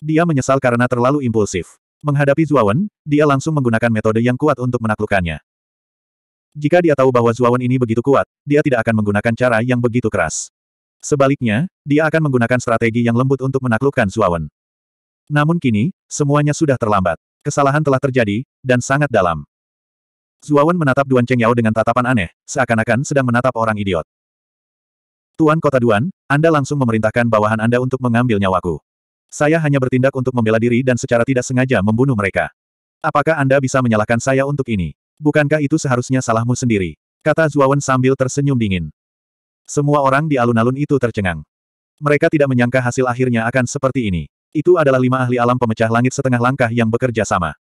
Dia menyesal karena terlalu impulsif. Menghadapi Zuawan, dia langsung menggunakan metode yang kuat untuk menaklukkannya. Jika dia tahu bahwa Zuawan ini begitu kuat, dia tidak akan menggunakan cara yang begitu keras. Sebaliknya, dia akan menggunakan strategi yang lembut untuk menaklukkan Zuawan. Namun kini, semuanya sudah terlambat. Kesalahan telah terjadi, dan sangat dalam. Zuawan menatap Duan Cheng Yao dengan tatapan aneh, seakan-akan sedang menatap orang idiot. Tuan Kota Duan, Anda langsung memerintahkan bawahan Anda untuk mengambil nyawaku. Saya hanya bertindak untuk membela diri dan secara tidak sengaja membunuh mereka. Apakah Anda bisa menyalahkan saya untuk ini? Bukankah itu seharusnya salahmu sendiri? Kata Zuawan sambil tersenyum dingin. Semua orang di alun-alun itu tercengang. Mereka tidak menyangka hasil akhirnya akan seperti ini. Itu adalah lima ahli alam pemecah langit setengah langkah yang bekerja sama.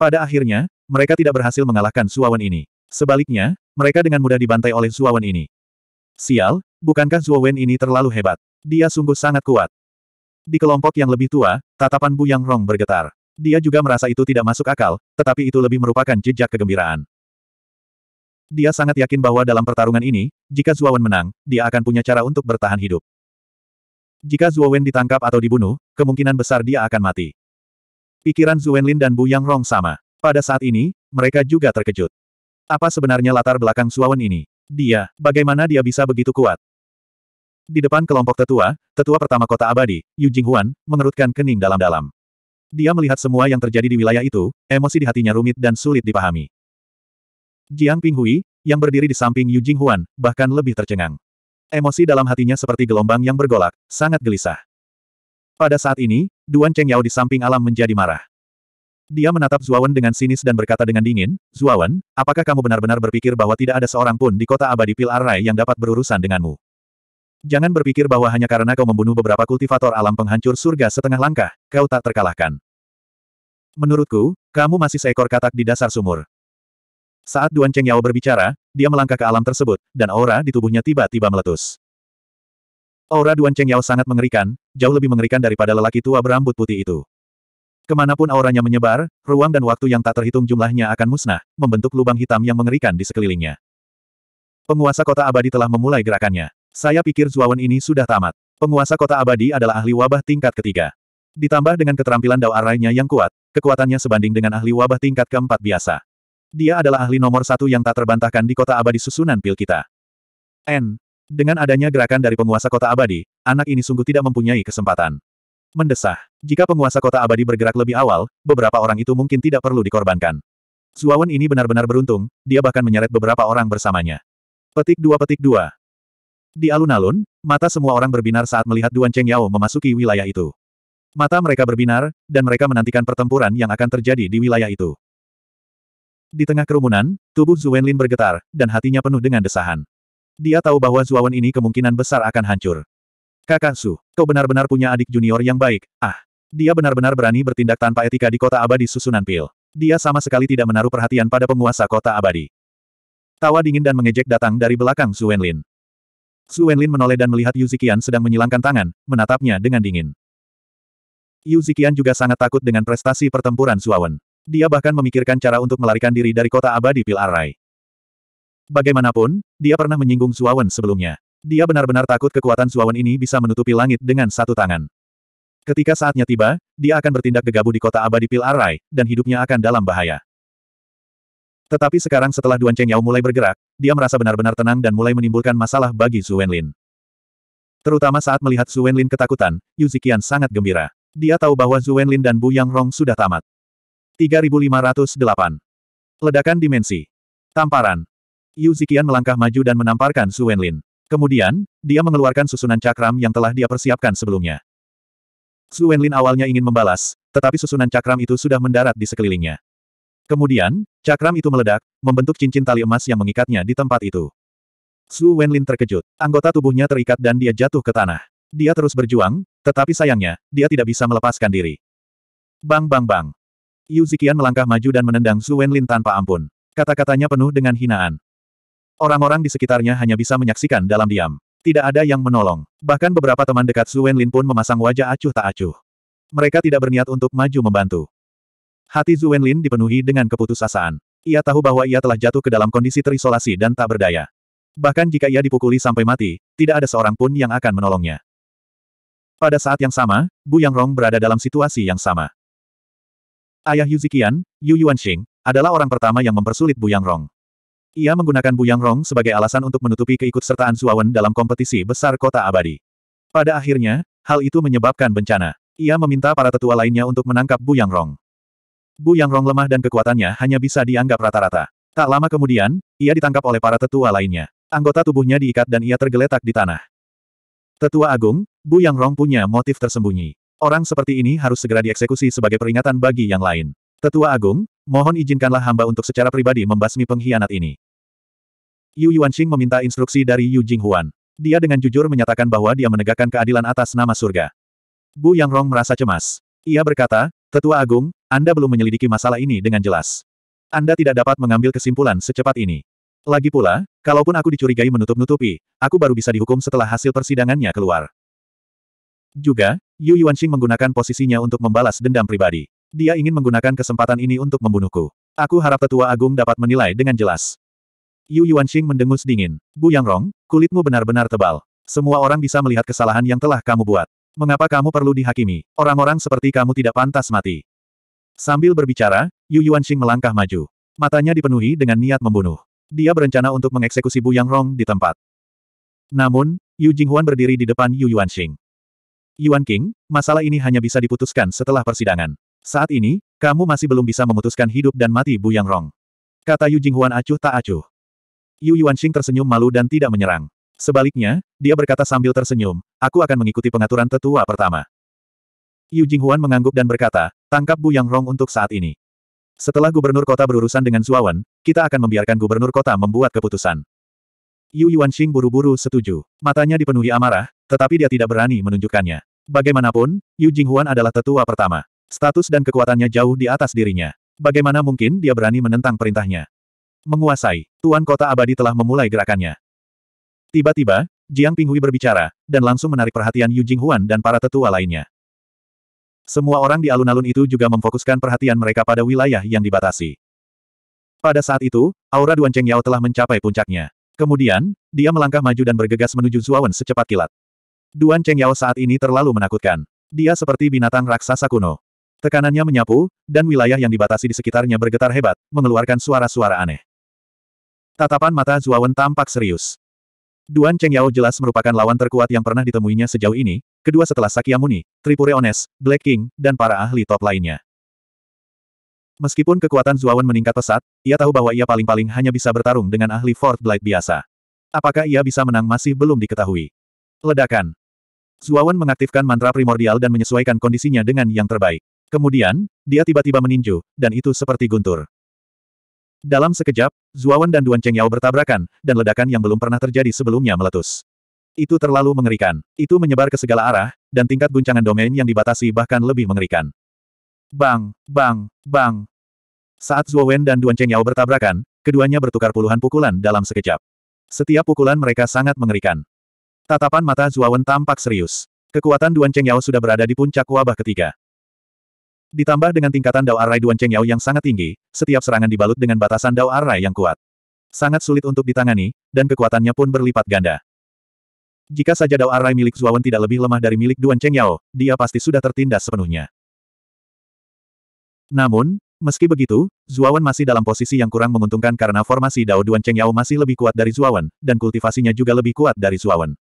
Pada akhirnya, mereka tidak berhasil mengalahkan Zuawan ini. Sebaliknya, mereka dengan mudah dibantai oleh Zuawan ini. Sial, bukankah Zuawan ini terlalu hebat? Dia sungguh sangat kuat. Di kelompok yang lebih tua, tatapan Bu Yang Rong bergetar. Dia juga merasa itu tidak masuk akal, tetapi itu lebih merupakan jejak kegembiraan. Dia sangat yakin bahwa dalam pertarungan ini, jika Zuowen menang, dia akan punya cara untuk bertahan hidup. Jika Zuowen ditangkap atau dibunuh, kemungkinan besar dia akan mati. Pikiran Zuwenlin dan Bu Yang Rong sama. Pada saat ini, mereka juga terkejut. Apa sebenarnya latar belakang Zuowen ini? Dia, bagaimana dia bisa begitu kuat? Di depan kelompok tetua, tetua pertama kota abadi, Yu Jinghuan, mengerutkan kening dalam-dalam. Dia melihat semua yang terjadi di wilayah itu, emosi di hatinya rumit dan sulit dipahami. Jiang Pinghui, yang berdiri di samping Yu Jinghuan, bahkan lebih tercengang. Emosi dalam hatinya seperti gelombang yang bergolak, sangat gelisah. Pada saat ini, Duan Cheng Yao di samping alam menjadi marah. Dia menatap Zuawan dengan sinis dan berkata dengan dingin, Zuawan, apakah kamu benar-benar berpikir bahwa tidak ada seorang pun di kota abadi Pil Arai yang dapat berurusan denganmu? Jangan berpikir bahwa hanya karena kau membunuh beberapa kultivator alam penghancur surga setengah langkah, kau tak terkalahkan. Menurutku, kamu masih seekor katak di dasar sumur. Saat Duan Cheng Yao berbicara, dia melangkah ke alam tersebut, dan aura di tubuhnya tiba-tiba meletus. Aura Duan Cheng Yao sangat mengerikan, jauh lebih mengerikan daripada lelaki tua berambut putih itu. Kemanapun auranya menyebar, ruang dan waktu yang tak terhitung jumlahnya akan musnah, membentuk lubang hitam yang mengerikan di sekelilingnya. Penguasa kota abadi telah memulai gerakannya. Saya pikir Zuawan ini sudah tamat. Penguasa kota abadi adalah ahli wabah tingkat ketiga. Ditambah dengan keterampilan Dao Arainya yang kuat, kekuatannya sebanding dengan ahli wabah tingkat keempat biasa. Dia adalah ahli nomor satu yang tak terbantahkan di kota abadi susunan pil kita. N. Dengan adanya gerakan dari penguasa kota abadi, anak ini sungguh tidak mempunyai kesempatan. Mendesah. Jika penguasa kota abadi bergerak lebih awal, beberapa orang itu mungkin tidak perlu dikorbankan. Zuawan ini benar-benar beruntung, dia bahkan menyeret beberapa orang bersamanya. Petik dua petik dua. Di alun-alun, mata semua orang berbinar saat melihat Duan Cheng Yao memasuki wilayah itu. Mata mereka berbinar, dan mereka menantikan pertempuran yang akan terjadi di wilayah itu. Di tengah kerumunan, tubuh Zhu Wenlin bergetar, dan hatinya penuh dengan desahan. Dia tahu bahwa Zuawan ini kemungkinan besar akan hancur. Kakak Su, kau benar-benar punya adik junior yang baik, ah. Dia benar-benar berani bertindak tanpa etika di kota abadi susunan pil. Dia sama sekali tidak menaruh perhatian pada penguasa kota abadi. Tawa dingin dan mengejek datang dari belakang Zhu Wenlin. Su Wenlin menoleh dan melihat Yuzikian sedang menyilangkan tangan, menatapnya dengan dingin. Yu Zikian juga sangat takut dengan prestasi pertempuran Suawen. Dia bahkan memikirkan cara untuk melarikan diri dari kota abadi Pil Arai. Bagaimanapun, dia pernah menyinggung Suawen sebelumnya. Dia benar-benar takut kekuatan Suawen ini bisa menutupi langit dengan satu tangan. Ketika saatnya tiba, dia akan bertindak gegabah di kota abadi Pil Arai, dan hidupnya akan dalam bahaya. Tetapi sekarang setelah Duan Cheng Yao mulai bergerak, dia merasa benar-benar tenang dan mulai menimbulkan masalah bagi Su Wenlin. Terutama saat melihat Su Wenlin ketakutan, Yu Zikian sangat gembira. Dia tahu bahwa Zuenlin dan Bu Yang Rong sudah tamat. 3508. Ledakan dimensi. Tamparan. Yu Zikian melangkah maju dan menamparkan Zuenlin. Kemudian, dia mengeluarkan susunan cakram yang telah dia persiapkan sebelumnya. Zuenlin awalnya ingin membalas, tetapi susunan cakram itu sudah mendarat di sekelilingnya. Kemudian, cakram itu meledak, membentuk cincin tali emas yang mengikatnya di tempat itu. Su Wenlin terkejut. Anggota tubuhnya terikat dan dia jatuh ke tanah. Dia terus berjuang, tetapi sayangnya, dia tidak bisa melepaskan diri. Bang bang bang. Yu Zikian melangkah maju dan menendang Zhu Wenlin tanpa ampun. Kata-katanya penuh dengan hinaan. Orang-orang di sekitarnya hanya bisa menyaksikan dalam diam. Tidak ada yang menolong. Bahkan beberapa teman dekat Zhu Wenlin pun memasang wajah acuh tak acuh. Mereka tidak berniat untuk maju membantu. Hati Zhu Wenlin dipenuhi dengan keputusasaan. Ia tahu bahwa ia telah jatuh ke dalam kondisi terisolasi dan tak berdaya. Bahkan jika ia dipukuli sampai mati, tidak ada seorang pun yang akan menolongnya. Pada saat yang sama, Bu Yang Rong berada dalam situasi yang sama. Ayah Yu Zikian, Yu Yuanxing, adalah orang pertama yang mempersulit Bu Yang Rong. Ia menggunakan Bu Yang Rong sebagai alasan untuk menutupi keikutsertaan Zuawan dalam kompetisi besar kota abadi. Pada akhirnya, hal itu menyebabkan bencana. Ia meminta para tetua lainnya untuk menangkap Bu Yang Rong. Bu Yang Rong lemah dan kekuatannya hanya bisa dianggap rata-rata. Tak lama kemudian, ia ditangkap oleh para tetua lainnya. Anggota tubuhnya diikat dan ia tergeletak di tanah. Tetua Agung, Bu Yang Rong punya motif tersembunyi. Orang seperti ini harus segera dieksekusi sebagai peringatan bagi yang lain. Tetua Agung, mohon izinkanlah hamba untuk secara pribadi membasmi pengkhianat ini. Yu Yuanxing meminta instruksi dari Yu Jinghuan. Dia dengan jujur menyatakan bahwa dia menegakkan keadilan atas nama surga. Bu Yang Rong merasa cemas. Ia berkata, Tetua Agung, Anda belum menyelidiki masalah ini dengan jelas. Anda tidak dapat mengambil kesimpulan secepat ini. Lagi pula, kalaupun aku dicurigai menutup-nutupi, aku baru bisa dihukum setelah hasil persidangannya keluar. Juga, Yu Yuanxing menggunakan posisinya untuk membalas dendam pribadi. Dia ingin menggunakan kesempatan ini untuk membunuhku. Aku harap tetua agung dapat menilai dengan jelas. Yu Yuanxing mendengus dingin. Bu Yangrong, kulitmu benar-benar tebal. Semua orang bisa melihat kesalahan yang telah kamu buat. Mengapa kamu perlu dihakimi? Orang-orang seperti kamu tidak pantas mati. Sambil berbicara, Yu Yuanxing melangkah maju. Matanya dipenuhi dengan niat membunuh. Dia berencana untuk mengeksekusi Bu Yangrong di tempat. Namun, Yu Jinghuan berdiri di depan Yu Yuanxing. Yuan King, masalah ini hanya bisa diputuskan setelah persidangan. Saat ini, kamu masih belum bisa memutuskan hidup dan mati Bu Yang Rong. Kata Yu Jinghuan acuh tak acuh. Yu Yuanxing tersenyum malu dan tidak menyerang. Sebaliknya, dia berkata sambil tersenyum, aku akan mengikuti pengaturan tetua pertama. Yu Jinghuan mengangguk dan berkata, tangkap Bu Yang Rong untuk saat ini. Setelah gubernur kota berurusan dengan Zuawan, kita akan membiarkan gubernur kota membuat keputusan. Yu Yuanxing buru-buru setuju. Matanya dipenuhi amarah, tetapi dia tidak berani menunjukkannya. Bagaimanapun, Yu Jinghuan adalah tetua pertama. Status dan kekuatannya jauh di atas dirinya. Bagaimana mungkin dia berani menentang perintahnya? Menguasai, Tuan Kota Abadi telah memulai gerakannya. Tiba-tiba, Jiang Pinghui berbicara, dan langsung menarik perhatian Yu Jinghuan dan para tetua lainnya. Semua orang di alun-alun itu juga memfokuskan perhatian mereka pada wilayah yang dibatasi. Pada saat itu, aura Duan Cheng Yao telah mencapai puncaknya. Kemudian, dia melangkah maju dan bergegas menuju Zuawan secepat kilat. Duan Cheng Yao saat ini terlalu menakutkan. Dia seperti binatang raksasa kuno. Tekanannya menyapu, dan wilayah yang dibatasi di sekitarnya bergetar hebat, mengeluarkan suara-suara aneh. Tatapan mata Zuawan tampak serius. Duan Cheng Yao jelas merupakan lawan terkuat yang pernah ditemuinya sejauh ini, kedua setelah Sakyamuni, Tripure Ones, Black King, dan para ahli top lainnya. Meskipun kekuatan Zuawan meningkat pesat, ia tahu bahwa ia paling-paling hanya bisa bertarung dengan ahli Fort Blade biasa. Apakah ia bisa menang masih belum diketahui. Ledakan. Zuawan mengaktifkan mantra primordial dan menyesuaikan kondisinya dengan yang terbaik. Kemudian, dia tiba-tiba meninju, dan itu seperti guntur. Dalam sekejap, Zuawan dan Duan Cheng Yao bertabrakan, dan ledakan yang belum pernah terjadi sebelumnya meletus. Itu terlalu mengerikan. Itu menyebar ke segala arah, dan tingkat guncangan domain yang dibatasi bahkan lebih mengerikan. Bang, bang, bang. Saat Zuo Wen dan Duan Yao bertabrakan, keduanya bertukar puluhan pukulan dalam sekejap. Setiap pukulan mereka sangat mengerikan. Tatapan mata Zuo Wen tampak serius. Kekuatan Duan Yao sudah berada di puncak wabah ketiga. Ditambah dengan tingkatan Dao Arai Duan Yao yang sangat tinggi, setiap serangan dibalut dengan batasan Dao Arai yang kuat. Sangat sulit untuk ditangani, dan kekuatannya pun berlipat ganda. Jika saja Dao Arai milik Zuo Wen tidak lebih lemah dari milik Duan Yao, dia pasti sudah tertindas sepenuhnya. Namun, meski begitu, Zuawan masih dalam posisi yang kurang menguntungkan karena formasi Dao Duan Cheng Yao masih lebih kuat dari Zuawan, dan kultivasinya juga lebih kuat dari Zuawan.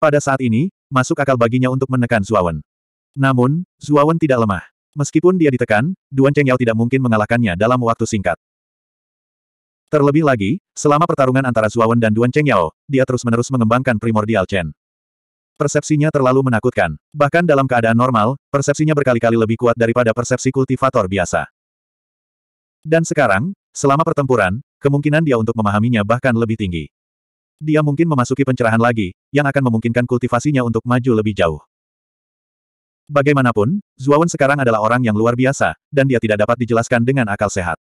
Pada saat ini, masuk akal baginya untuk menekan Zuawan. Namun, Zuawan tidak lemah. Meskipun dia ditekan, Duan Cheng Yao tidak mungkin mengalahkannya dalam waktu singkat. Terlebih lagi, selama pertarungan antara Zuawan dan Duan Cheng Yao, dia terus-menerus mengembangkan primordial Chen. Persepsinya terlalu menakutkan. Bahkan dalam keadaan normal, persepsinya berkali-kali lebih kuat daripada persepsi kultivator biasa. Dan sekarang, selama pertempuran, kemungkinan dia untuk memahaminya bahkan lebih tinggi. Dia mungkin memasuki pencerahan lagi, yang akan memungkinkan kultivasinya untuk maju lebih jauh. Bagaimanapun, Zuawan sekarang adalah orang yang luar biasa, dan dia tidak dapat dijelaskan dengan akal sehat.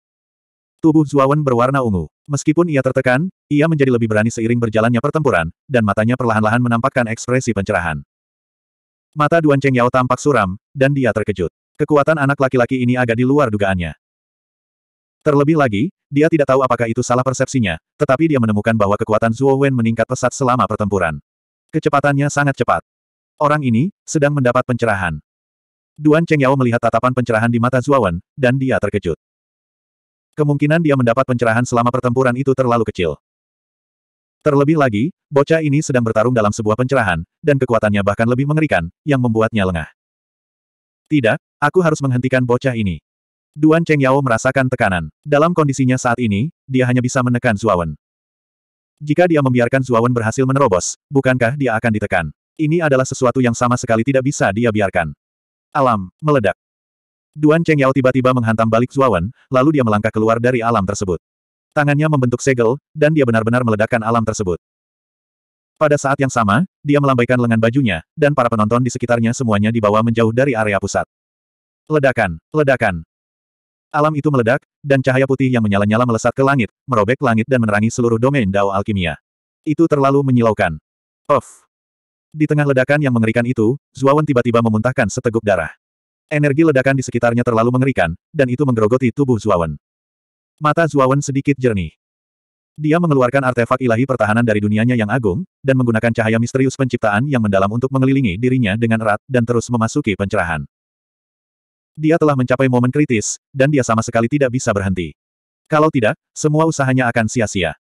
Tubuh Zuawan berwarna ungu. Meskipun ia tertekan, ia menjadi lebih berani seiring berjalannya pertempuran, dan matanya perlahan-lahan menampakkan ekspresi pencerahan. Mata Duan Cheng Yao tampak suram, dan dia terkejut. Kekuatan anak laki-laki ini agak di luar dugaannya. Terlebih lagi, dia tidak tahu apakah itu salah persepsinya, tetapi dia menemukan bahwa kekuatan Zuo Wen meningkat pesat selama pertempuran. Kecepatannya sangat cepat. Orang ini, sedang mendapat pencerahan. Duan Cheng Yao melihat tatapan pencerahan di mata Zuawan, dan dia terkejut. Kemungkinan dia mendapat pencerahan selama pertempuran itu terlalu kecil. Terlebih lagi, bocah ini sedang bertarung dalam sebuah pencerahan, dan kekuatannya bahkan lebih mengerikan, yang membuatnya lengah. Tidak, aku harus menghentikan bocah ini. Duan Cheng Yao merasakan tekanan. Dalam kondisinya saat ini, dia hanya bisa menekan Zuawan. Jika dia membiarkan Zuawan berhasil menerobos, bukankah dia akan ditekan? Ini adalah sesuatu yang sama sekali tidak bisa dia biarkan. Alam, meledak. Duan Cheng Yao tiba-tiba menghantam balik Zuawan, lalu dia melangkah keluar dari alam tersebut. Tangannya membentuk segel, dan dia benar-benar meledakkan alam tersebut. Pada saat yang sama, dia melambaikan lengan bajunya, dan para penonton di sekitarnya semuanya dibawa menjauh dari area pusat. Ledakan, ledakan. Alam itu meledak, dan cahaya putih yang menyala-nyala melesat ke langit, merobek langit dan menerangi seluruh domain Dao Alkimia. Itu terlalu menyilaukan. Of. Di tengah ledakan yang mengerikan itu, Zuawan tiba-tiba memuntahkan seteguk darah. Energi ledakan di sekitarnya terlalu mengerikan, dan itu menggerogoti tubuh Zuawan. Mata Zuawan sedikit jernih. Dia mengeluarkan artefak ilahi pertahanan dari dunianya yang agung, dan menggunakan cahaya misterius penciptaan yang mendalam untuk mengelilingi dirinya dengan erat dan terus memasuki pencerahan. Dia telah mencapai momen kritis, dan dia sama sekali tidak bisa berhenti. Kalau tidak, semua usahanya akan sia-sia.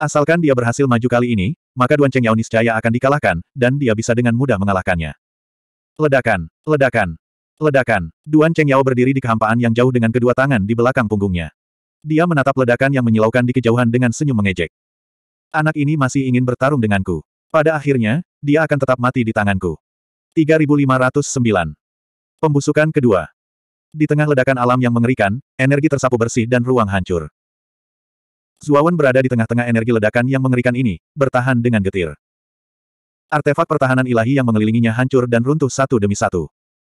Asalkan dia berhasil maju kali ini, maka Duan Cheng Yao niscaya akan dikalahkan, dan dia bisa dengan mudah mengalahkannya. Ledakan, ledakan, ledakan. Duan Cheng Yao berdiri di kehampaan yang jauh dengan kedua tangan di belakang punggungnya. Dia menatap ledakan yang menyilaukan di kejauhan dengan senyum mengejek. Anak ini masih ingin bertarung denganku. Pada akhirnya, dia akan tetap mati di tanganku. 3509. Pembusukan kedua. Di tengah ledakan alam yang mengerikan, energi tersapu bersih dan ruang hancur. Zuawan berada di tengah-tengah energi ledakan yang mengerikan ini, bertahan dengan getir. Artefak pertahanan ilahi yang mengelilinginya hancur dan runtuh satu demi satu.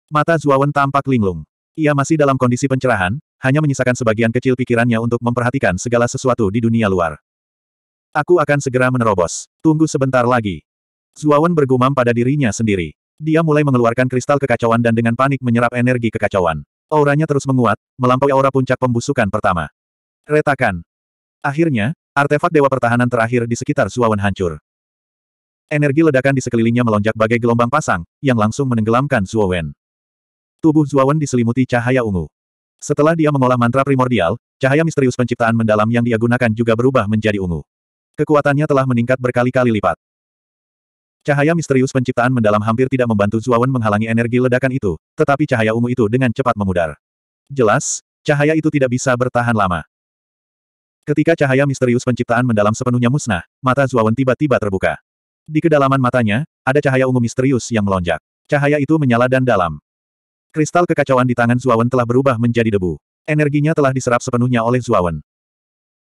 Mata Zuawan tampak linglung. Ia masih dalam kondisi pencerahan, hanya menyisakan sebagian kecil pikirannya untuk memperhatikan segala sesuatu di dunia luar. Aku akan segera menerobos. Tunggu sebentar lagi. Zuawan bergumam pada dirinya sendiri. Dia mulai mengeluarkan kristal kekacauan dan dengan panik menyerap energi kekacauan. Auranya terus menguat, melampaui aura puncak pembusukan pertama. Retakan. Akhirnya, artefak Dewa Pertahanan terakhir di sekitar Zuawan hancur. Energi ledakan di sekelilingnya melonjak bagai gelombang pasang, yang langsung menenggelamkan Zuo Wen. Tubuh Zuo Wen diselimuti cahaya ungu. Setelah dia mengolah mantra primordial, cahaya misterius penciptaan mendalam yang dia gunakan juga berubah menjadi ungu. Kekuatannya telah meningkat berkali-kali lipat. Cahaya misterius penciptaan mendalam hampir tidak membantu Zuo Wen menghalangi energi ledakan itu, tetapi cahaya ungu itu dengan cepat memudar. Jelas, cahaya itu tidak bisa bertahan lama. Ketika cahaya misterius penciptaan mendalam sepenuhnya musnah, mata Zuawan tiba-tiba terbuka. Di kedalaman matanya, ada cahaya ungu misterius yang melonjak. Cahaya itu menyala dan dalam. Kristal kekacauan di tangan Zuawan telah berubah menjadi debu. Energinya telah diserap sepenuhnya oleh Zuawan.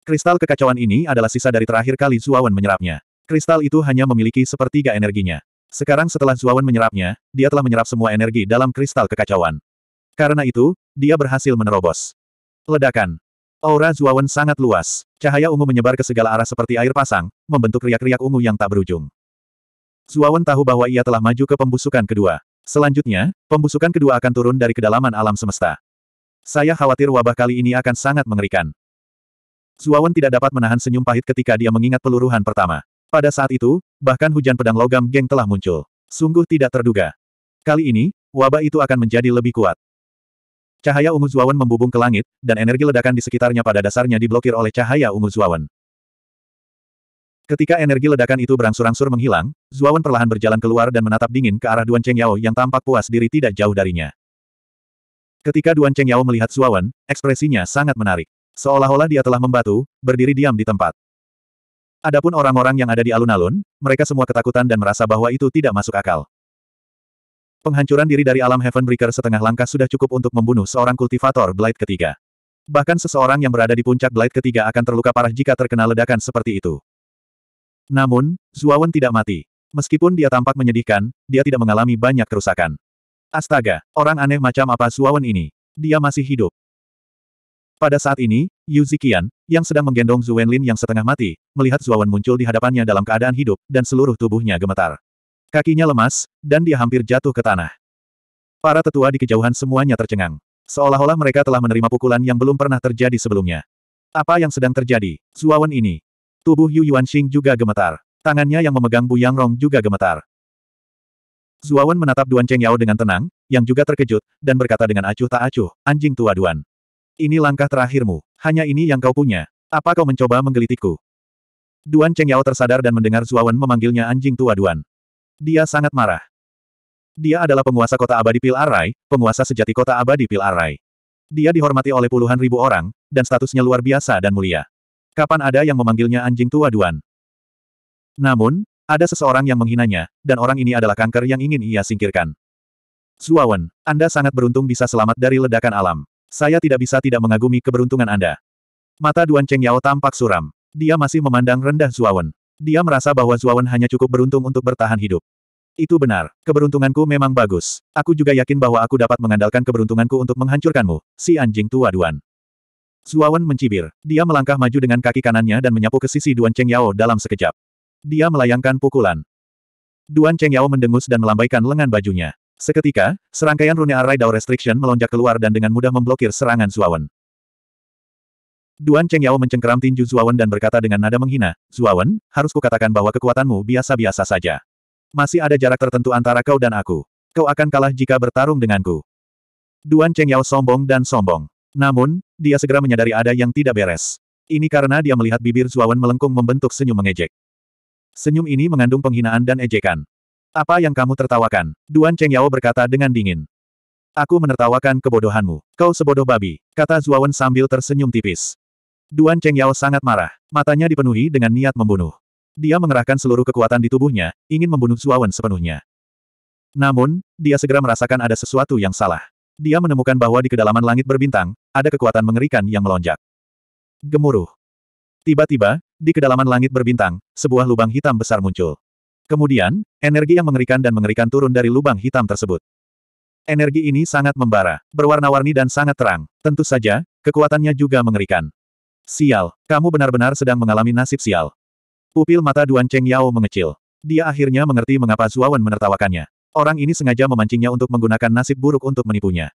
Kristal kekacauan ini adalah sisa dari terakhir kali Zuawan menyerapnya. Kristal itu hanya memiliki sepertiga energinya. Sekarang setelah Zuawan menyerapnya, dia telah menyerap semua energi dalam kristal kekacauan. Karena itu, dia berhasil menerobos. Ledakan. Aura Zuawan sangat luas. Cahaya ungu menyebar ke segala arah seperti air pasang, membentuk riak-riak ungu yang tak berujung. Zuawan tahu bahwa ia telah maju ke pembusukan kedua. Selanjutnya, pembusukan kedua akan turun dari kedalaman alam semesta. Saya khawatir wabah kali ini akan sangat mengerikan. Zuawan tidak dapat menahan senyum pahit ketika dia mengingat peluruhan pertama. Pada saat itu, bahkan hujan pedang logam geng telah muncul. Sungguh tidak terduga. Kali ini, wabah itu akan menjadi lebih kuat. Cahaya ungu Zuawan membubung ke langit, dan energi ledakan di sekitarnya pada dasarnya diblokir oleh cahaya ungu Zuawan. Ketika energi ledakan itu berangsur-angsur menghilang, Zuawan perlahan berjalan keluar dan menatap dingin ke arah Duan Cheng Yao yang tampak puas diri tidak jauh darinya. Ketika Duan Cheng Yao melihat Zuawan, ekspresinya sangat menarik. Seolah-olah dia telah membatu, berdiri diam di tempat. Adapun orang-orang yang ada di alun-alun, mereka semua ketakutan dan merasa bahwa itu tidak masuk akal. Penghancuran diri dari alam Heaven Breaker setengah langkah sudah cukup untuk membunuh seorang kultivator Blade ketiga. Bahkan seseorang yang berada di puncak Blight ketiga akan terluka parah jika terkena ledakan seperti itu. Namun, Zuawan tidak mati. Meskipun dia tampak menyedihkan, dia tidak mengalami banyak kerusakan. Astaga, orang aneh macam apa Zuawan ini? Dia masih hidup. Pada saat ini, Yu Zikian, yang sedang menggendong Zhu Wenlin yang setengah mati, melihat Zuawan muncul di hadapannya dalam keadaan hidup, dan seluruh tubuhnya gemetar. Kakinya lemas, dan dia hampir jatuh ke tanah. Para tetua di kejauhan semuanya tercengang. Seolah-olah mereka telah menerima pukulan yang belum pernah terjadi sebelumnya. Apa yang sedang terjadi? Zuawan ini, Tubuh Yu Yuanxing juga gemetar. Tangannya yang memegang Bu Yang Rong juga gemetar. Zuawan menatap Duan Cheng Yao dengan tenang, yang juga terkejut, dan berkata dengan acuh tak acuh, anjing tua Duan. Ini langkah terakhirmu, hanya ini yang kau punya. Apa kau mencoba menggelitikku? Duan Cheng Yao tersadar dan mendengar Zuawan memanggilnya anjing tua Duan. Dia sangat marah. Dia adalah penguasa kota abadi Pil Arai, penguasa sejati kota abadi Pil Arai. Dia dihormati oleh puluhan ribu orang, dan statusnya luar biasa dan mulia. Kapan ada yang memanggilnya anjing tua Duan? Namun, ada seseorang yang menghinanya, dan orang ini adalah kanker yang ingin ia singkirkan. Zuawan, Anda sangat beruntung bisa selamat dari ledakan alam. Saya tidak bisa tidak mengagumi keberuntungan Anda. Mata Duan Cheng Yao tampak suram. Dia masih memandang rendah Zuawan. Dia merasa bahwa Zuawan hanya cukup beruntung untuk bertahan hidup. Itu benar, keberuntunganku memang bagus. Aku juga yakin bahwa aku dapat mengandalkan keberuntunganku untuk menghancurkanmu, si anjing tua Duan. Suawan mencibir. Dia melangkah maju dengan kaki kanannya dan menyapu ke sisi Duan Cheng Yao dalam sekejap. Dia melayangkan pukulan. Duan Cheng Yao mendengus dan melambaikan lengan bajunya. Seketika, serangkaian rune array Dao Restriction melonjak keluar dan dengan mudah memblokir serangan Suawan. Duan Cheng Yao mencengkeram tinju Zuawan dan berkata dengan nada menghina, Zuawan, harus kukatakan bahwa kekuatanmu biasa-biasa saja. Masih ada jarak tertentu antara kau dan aku. Kau akan kalah jika bertarung denganku. Duan Cheng Yao sombong dan sombong. Namun, dia segera menyadari ada yang tidak beres. Ini karena dia melihat bibir Zuawan melengkung membentuk senyum mengejek. Senyum ini mengandung penghinaan dan ejekan. Apa yang kamu tertawakan? Duan Cheng Yao berkata dengan dingin. Aku menertawakan kebodohanmu. Kau sebodoh babi, kata Zuawan sambil tersenyum tipis. Duan Cheng Yao sangat marah. Matanya dipenuhi dengan niat membunuh. Dia mengerahkan seluruh kekuatan di tubuhnya, ingin membunuh Zuawan sepenuhnya. Namun, dia segera merasakan ada sesuatu yang salah. Dia menemukan bahwa di kedalaman langit berbintang, ada kekuatan mengerikan yang melonjak. Gemuruh. Tiba-tiba, di kedalaman langit berbintang, sebuah lubang hitam besar muncul. Kemudian, energi yang mengerikan dan mengerikan turun dari lubang hitam tersebut. Energi ini sangat membara, berwarna-warni dan sangat terang. Tentu saja, kekuatannya juga mengerikan. Sial, kamu benar-benar sedang mengalami nasib sial. Pupil mata Duan Cheng Yao mengecil. Dia akhirnya mengerti mengapa Zuawan menertawakannya. Orang ini sengaja memancingnya untuk menggunakan nasib buruk untuk menipunya.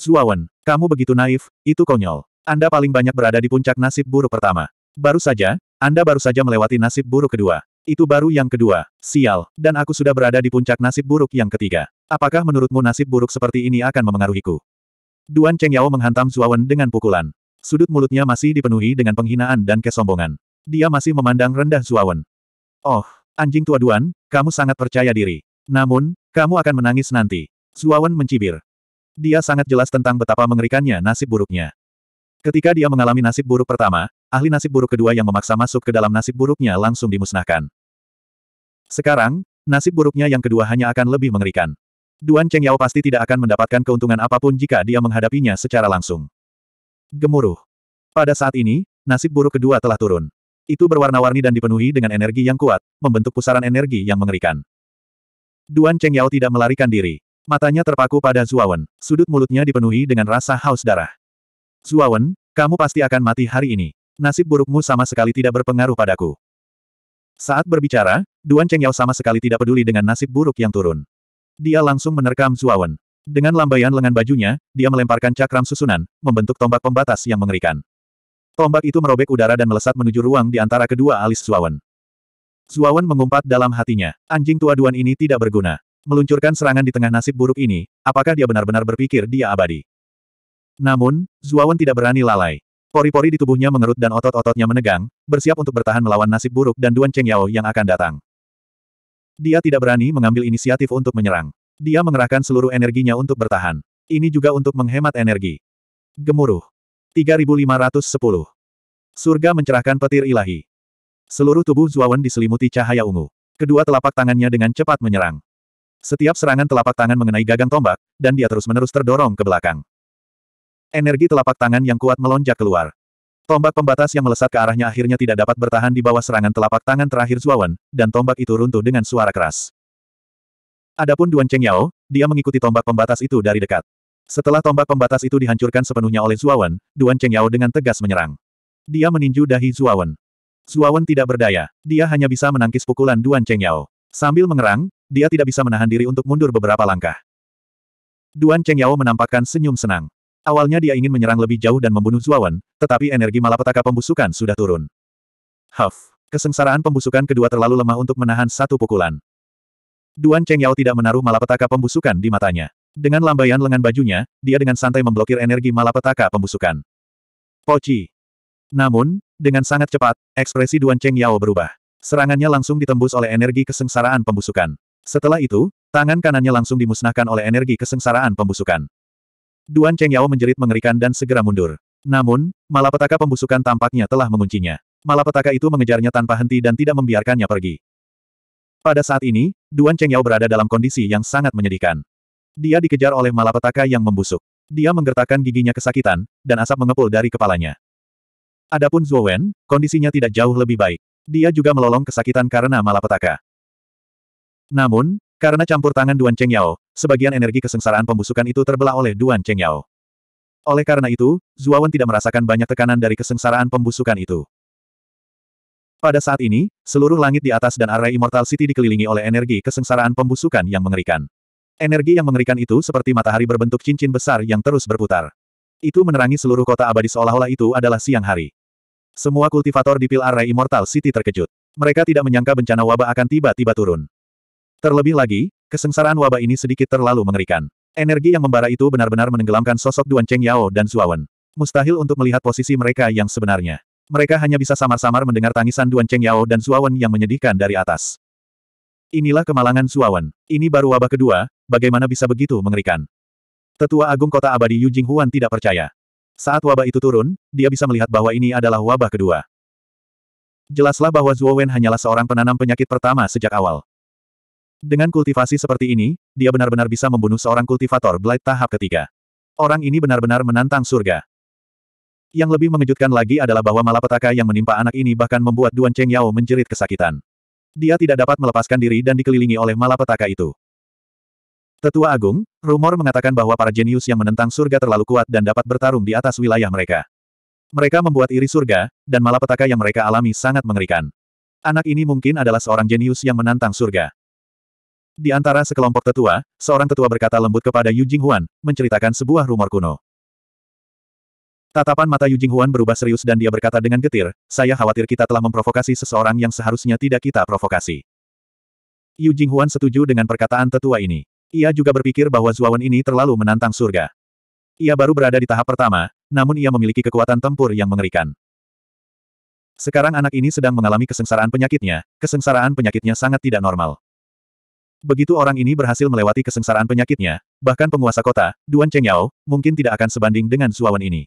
Zuawan, kamu begitu naif, itu konyol. Anda paling banyak berada di puncak nasib buruk pertama. Baru saja, Anda baru saja melewati nasib buruk kedua. Itu baru yang kedua, sial, dan aku sudah berada di puncak nasib buruk yang ketiga. Apakah menurutmu nasib buruk seperti ini akan memengaruhiku? Duan Cheng Yao menghantam Zuawan dengan pukulan. Sudut mulutnya masih dipenuhi dengan penghinaan dan kesombongan. Dia masih memandang rendah Zuawan. Oh, anjing tua Duan, kamu sangat percaya diri. Namun, kamu akan menangis nanti. Zuawan mencibir. Dia sangat jelas tentang betapa mengerikannya nasib buruknya. Ketika dia mengalami nasib buruk pertama, ahli nasib buruk kedua yang memaksa masuk ke dalam nasib buruknya langsung dimusnahkan. Sekarang, nasib buruknya yang kedua hanya akan lebih mengerikan. Duan Cheng Yao pasti tidak akan mendapatkan keuntungan apapun jika dia menghadapinya secara langsung. Gemuruh. Pada saat ini, nasib buruk kedua telah turun. Itu berwarna-warni dan dipenuhi dengan energi yang kuat, membentuk pusaran energi yang mengerikan. Duan Cheng Yao tidak melarikan diri. Matanya terpaku pada Zuawan, sudut mulutnya dipenuhi dengan rasa haus darah. Zuawan, kamu pasti akan mati hari ini. Nasib burukmu sama sekali tidak berpengaruh padaku. Saat berbicara, Duan Cheng Yao sama sekali tidak peduli dengan nasib buruk yang turun. Dia langsung menerkam Zuawan. Dengan lambaian lengan bajunya, dia melemparkan cakram susunan, membentuk tombak pembatas yang mengerikan. Tombak itu merobek udara dan melesat menuju ruang di antara kedua alis Zuawan. Zuawan mengumpat dalam hatinya. Anjing tua Duan ini tidak berguna. Meluncurkan serangan di tengah nasib buruk ini, apakah dia benar-benar berpikir dia abadi? Namun, Zuawan tidak berani lalai. Pori-pori di tubuhnya mengerut dan otot-ototnya menegang, bersiap untuk bertahan melawan nasib buruk dan Duan Cheng Yao yang akan datang. Dia tidak berani mengambil inisiatif untuk menyerang. Dia mengerahkan seluruh energinya untuk bertahan. Ini juga untuk menghemat energi. Gemuruh. 3510. Surga mencerahkan petir ilahi. Seluruh tubuh Zuawan diselimuti cahaya ungu. Kedua telapak tangannya dengan cepat menyerang. Setiap serangan telapak tangan mengenai gagang tombak, dan dia terus-menerus terdorong ke belakang. Energi telapak tangan yang kuat melonjak keluar. Tombak pembatas yang melesat ke arahnya akhirnya tidak dapat bertahan di bawah serangan telapak tangan terakhir Zuawan, dan tombak itu runtuh dengan suara keras. Adapun Duan Cheng Yao, dia mengikuti tombak pembatas itu dari dekat. Setelah tombak pembatas itu dihancurkan sepenuhnya oleh Zuawan, Duan Cheng Yao dengan tegas menyerang. Dia meninju dahi Zuawan. Zuawan tidak berdaya. Dia hanya bisa menangkis pukulan Duan Cheng Yao. Sambil mengerang, dia tidak bisa menahan diri untuk mundur beberapa langkah. Duan Cheng Yao menampakkan senyum senang. Awalnya dia ingin menyerang lebih jauh dan membunuh Zuawan, tetapi energi malapetaka pembusukan sudah turun. Huff. Kesengsaraan pembusukan kedua terlalu lemah untuk menahan satu pukulan. Duan Cheng Yao tidak menaruh malapetaka pembusukan di matanya. Dengan lambaian lengan bajunya, dia dengan santai memblokir energi malapetaka pembusukan. Poci. Namun, dengan sangat cepat, ekspresi Duan Cheng Yao berubah. Serangannya langsung ditembus oleh energi kesengsaraan pembusukan. Setelah itu, tangan kanannya langsung dimusnahkan oleh energi kesengsaraan pembusukan. Duan Cheng Yao menjerit mengerikan dan segera mundur. Namun, malapetaka pembusukan tampaknya telah menguncinya. Malapetaka itu mengejarnya tanpa henti dan tidak membiarkannya pergi. Pada saat ini, Duan Cheng Yao berada dalam kondisi yang sangat menyedihkan. Dia dikejar oleh malapetaka yang membusuk. Dia menggertakkan giginya kesakitan, dan asap mengepul dari kepalanya. Adapun Zhou Wen, kondisinya tidak jauh lebih baik. Dia juga melolong kesakitan karena malapetaka. Namun, karena campur tangan Duan Cheng Yao, sebagian energi kesengsaraan pembusukan itu terbelah oleh Duan Cheng Yao. Oleh karena itu, Zuawan tidak merasakan banyak tekanan dari kesengsaraan pembusukan itu. Pada saat ini, seluruh langit di atas dan area Immortal City dikelilingi oleh energi kesengsaraan pembusukan yang mengerikan. Energi yang mengerikan itu seperti matahari berbentuk cincin besar yang terus berputar. Itu menerangi seluruh kota abadi seolah-olah itu adalah siang hari. Semua kultivator di Pil Array Immortal City terkejut. Mereka tidak menyangka bencana wabah akan tiba-tiba turun. Terlebih lagi, kesengsaraan wabah ini sedikit terlalu mengerikan. Energi yang membara itu benar-benar menenggelamkan sosok Duan Cheng Yao dan Zuawan. Mustahil untuk melihat posisi mereka yang sebenarnya. Mereka hanya bisa samar-samar mendengar tangisan Duan Cheng Yao dan Zuawan yang menyedihkan dari atas. Inilah kemalangan Zuawan. Ini baru wabah kedua, bagaimana bisa begitu mengerikan? Tetua Agung Kota Abadi Yu Huan tidak percaya. Saat wabah itu turun, dia bisa melihat bahwa ini adalah wabah kedua. Jelaslah bahwa Zuo Wen hanyalah seorang penanam penyakit pertama sejak awal. Dengan kultivasi seperti ini, dia benar-benar bisa membunuh seorang kultivator Blight tahap ketiga. Orang ini benar-benar menantang surga. Yang lebih mengejutkan lagi adalah bahwa malapetaka yang menimpa anak ini bahkan membuat Duan Cheng Yao menjerit kesakitan. Dia tidak dapat melepaskan diri dan dikelilingi oleh malapetaka itu. Tetua Agung, rumor mengatakan bahwa para jenius yang menentang surga terlalu kuat dan dapat bertarung di atas wilayah mereka. Mereka membuat iri surga, dan malapetaka yang mereka alami sangat mengerikan. Anak ini mungkin adalah seorang jenius yang menantang surga. Di antara sekelompok tetua, seorang tetua berkata lembut kepada Yu Huan, menceritakan sebuah rumor kuno. Tatapan mata Yu Huan berubah serius dan dia berkata dengan getir, saya khawatir kita telah memprovokasi seseorang yang seharusnya tidak kita provokasi. Yu Huan setuju dengan perkataan tetua ini. Ia juga berpikir bahwa Zuawan ini terlalu menantang surga. Ia baru berada di tahap pertama, namun ia memiliki kekuatan tempur yang mengerikan. Sekarang anak ini sedang mengalami kesengsaraan penyakitnya, kesengsaraan penyakitnya sangat tidak normal. Begitu orang ini berhasil melewati kesengsaraan penyakitnya, bahkan penguasa kota, Duan Cheng Yao, mungkin tidak akan sebanding dengan Zuawan ini.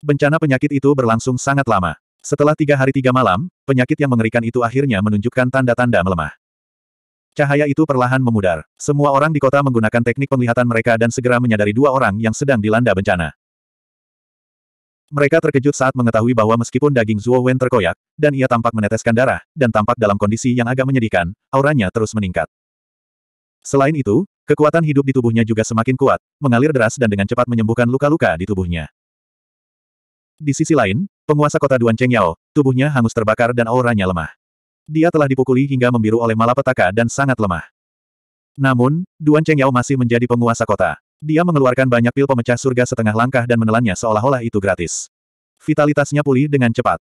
Bencana penyakit itu berlangsung sangat lama. Setelah tiga hari tiga malam, penyakit yang mengerikan itu akhirnya menunjukkan tanda-tanda melemah. Cahaya itu perlahan memudar. Semua orang di kota menggunakan teknik penglihatan mereka dan segera menyadari dua orang yang sedang dilanda bencana. Mereka terkejut saat mengetahui bahwa meskipun daging Zuo Wen terkoyak, dan ia tampak meneteskan darah, dan tampak dalam kondisi yang agak menyedihkan, auranya terus meningkat. Selain itu, kekuatan hidup di tubuhnya juga semakin kuat, mengalir deras dan dengan cepat menyembuhkan luka-luka di tubuhnya. Di sisi lain, penguasa kota Duan Cheng Yao, tubuhnya hangus terbakar dan auranya lemah dia telah dipukuli hingga membiru oleh malapetaka dan sangat lemah. Namun, Duan Cheng Yao masih menjadi penguasa kota. Dia mengeluarkan banyak pil pemecah surga setengah langkah dan menelannya seolah-olah itu gratis. Vitalitasnya pulih dengan cepat.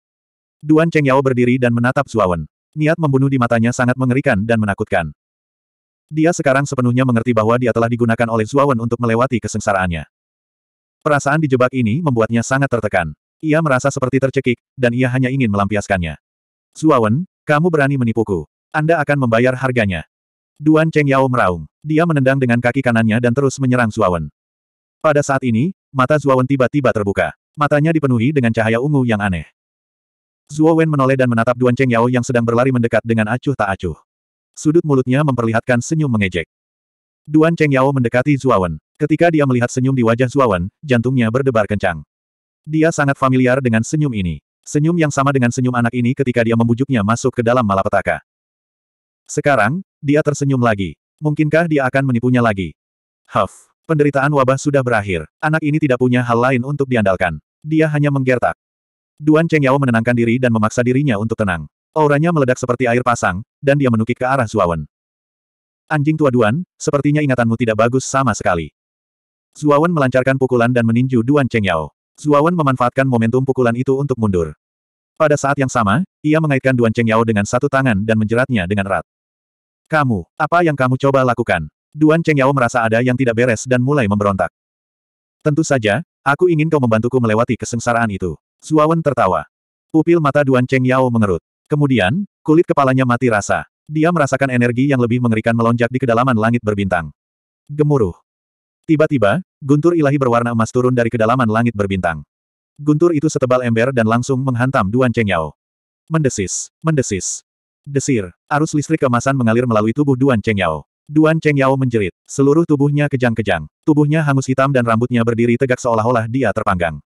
Duan Cheng Yao berdiri dan menatap Zuawan. Niat membunuh di matanya sangat mengerikan dan menakutkan. Dia sekarang sepenuhnya mengerti bahwa dia telah digunakan oleh Zuawan untuk melewati kesengsaraannya. Perasaan dijebak ini membuatnya sangat tertekan. Ia merasa seperti tercekik, dan ia hanya ingin melampiaskannya. Zuawan, kamu berani menipuku. Anda akan membayar harganya. Duan Cheng Yao meraung. Dia menendang dengan kaki kanannya dan terus menyerang Zuawan. Pada saat ini, mata Zuawan tiba-tiba terbuka. Matanya dipenuhi dengan cahaya ungu yang aneh. Wen menoleh dan menatap Duan Cheng Yao yang sedang berlari mendekat dengan acuh tak acuh. Sudut mulutnya memperlihatkan senyum mengejek. Duan Cheng Yao mendekati Zuawan. Ketika dia melihat senyum di wajah Zuawan, jantungnya berdebar kencang. Dia sangat familiar dengan senyum ini. Senyum yang sama dengan senyum anak ini ketika dia membujuknya masuk ke dalam malapetaka. Sekarang, dia tersenyum lagi. Mungkinkah dia akan menipunya lagi? Huff. Penderitaan wabah sudah berakhir. Anak ini tidak punya hal lain untuk diandalkan. Dia hanya menggertak. Duan Cheng Yao menenangkan diri dan memaksa dirinya untuk tenang. Auranya meledak seperti air pasang, dan dia menukik ke arah Zuawan. Anjing tua Duan, sepertinya ingatanmu tidak bagus sama sekali. Zuawan melancarkan pukulan dan meninju Duan Cheng Yao. Zuawan memanfaatkan momentum pukulan itu untuk mundur. Pada saat yang sama, ia mengaitkan Duan Cheng Yao dengan satu tangan dan menjeratnya dengan erat. Kamu, apa yang kamu coba lakukan? Duan Cheng Yao merasa ada yang tidak beres dan mulai memberontak. Tentu saja, aku ingin kau membantuku melewati kesengsaraan itu. Zuawan tertawa. Pupil mata Duan Cheng Yao mengerut. Kemudian, kulit kepalanya mati rasa. Dia merasakan energi yang lebih mengerikan melonjak di kedalaman langit berbintang. Gemuruh. Tiba-tiba, Guntur ilahi berwarna emas turun dari kedalaman langit berbintang. Guntur itu setebal ember dan langsung menghantam Duan Cheng Yao. Mendesis, mendesis. Desir, arus listrik kemasan mengalir melalui tubuh Duan Cheng Yao. Duan Cheng Yao menjerit, seluruh tubuhnya kejang-kejang. Tubuhnya hangus hitam dan rambutnya berdiri tegak seolah-olah dia terpanggang.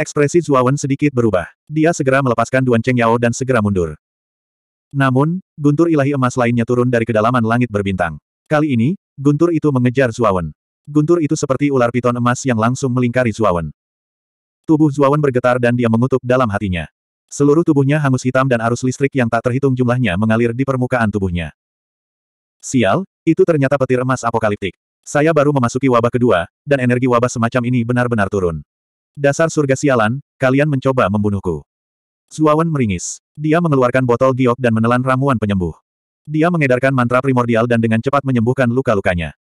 Ekspresi Zuawan sedikit berubah. Dia segera melepaskan Duan Cheng Yao dan segera mundur. Namun, guntur ilahi emas lainnya turun dari kedalaman langit berbintang. Kali ini, guntur itu mengejar Zuawan. Guntur itu seperti ular piton emas yang langsung melingkari Zuawan. Tubuh Zuawan bergetar dan dia mengutuk dalam hatinya. Seluruh tubuhnya hangus hitam dan arus listrik yang tak terhitung jumlahnya mengalir di permukaan tubuhnya. Sial, itu ternyata petir emas apokaliptik. Saya baru memasuki wabah kedua, dan energi wabah semacam ini benar-benar turun. Dasar surga sialan, kalian mencoba membunuhku. Zuawan meringis. Dia mengeluarkan botol giok dan menelan ramuan penyembuh. Dia mengedarkan mantra primordial dan dengan cepat menyembuhkan luka-lukanya.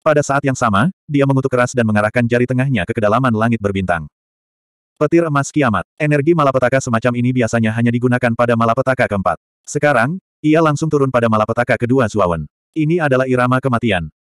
Pada saat yang sama, dia mengutuk keras dan mengarahkan jari tengahnya ke kedalaman langit berbintang. Petir emas kiamat. Energi malapetaka semacam ini biasanya hanya digunakan pada malapetaka keempat. Sekarang, ia langsung turun pada malapetaka kedua Zuawan. Ini adalah irama kematian.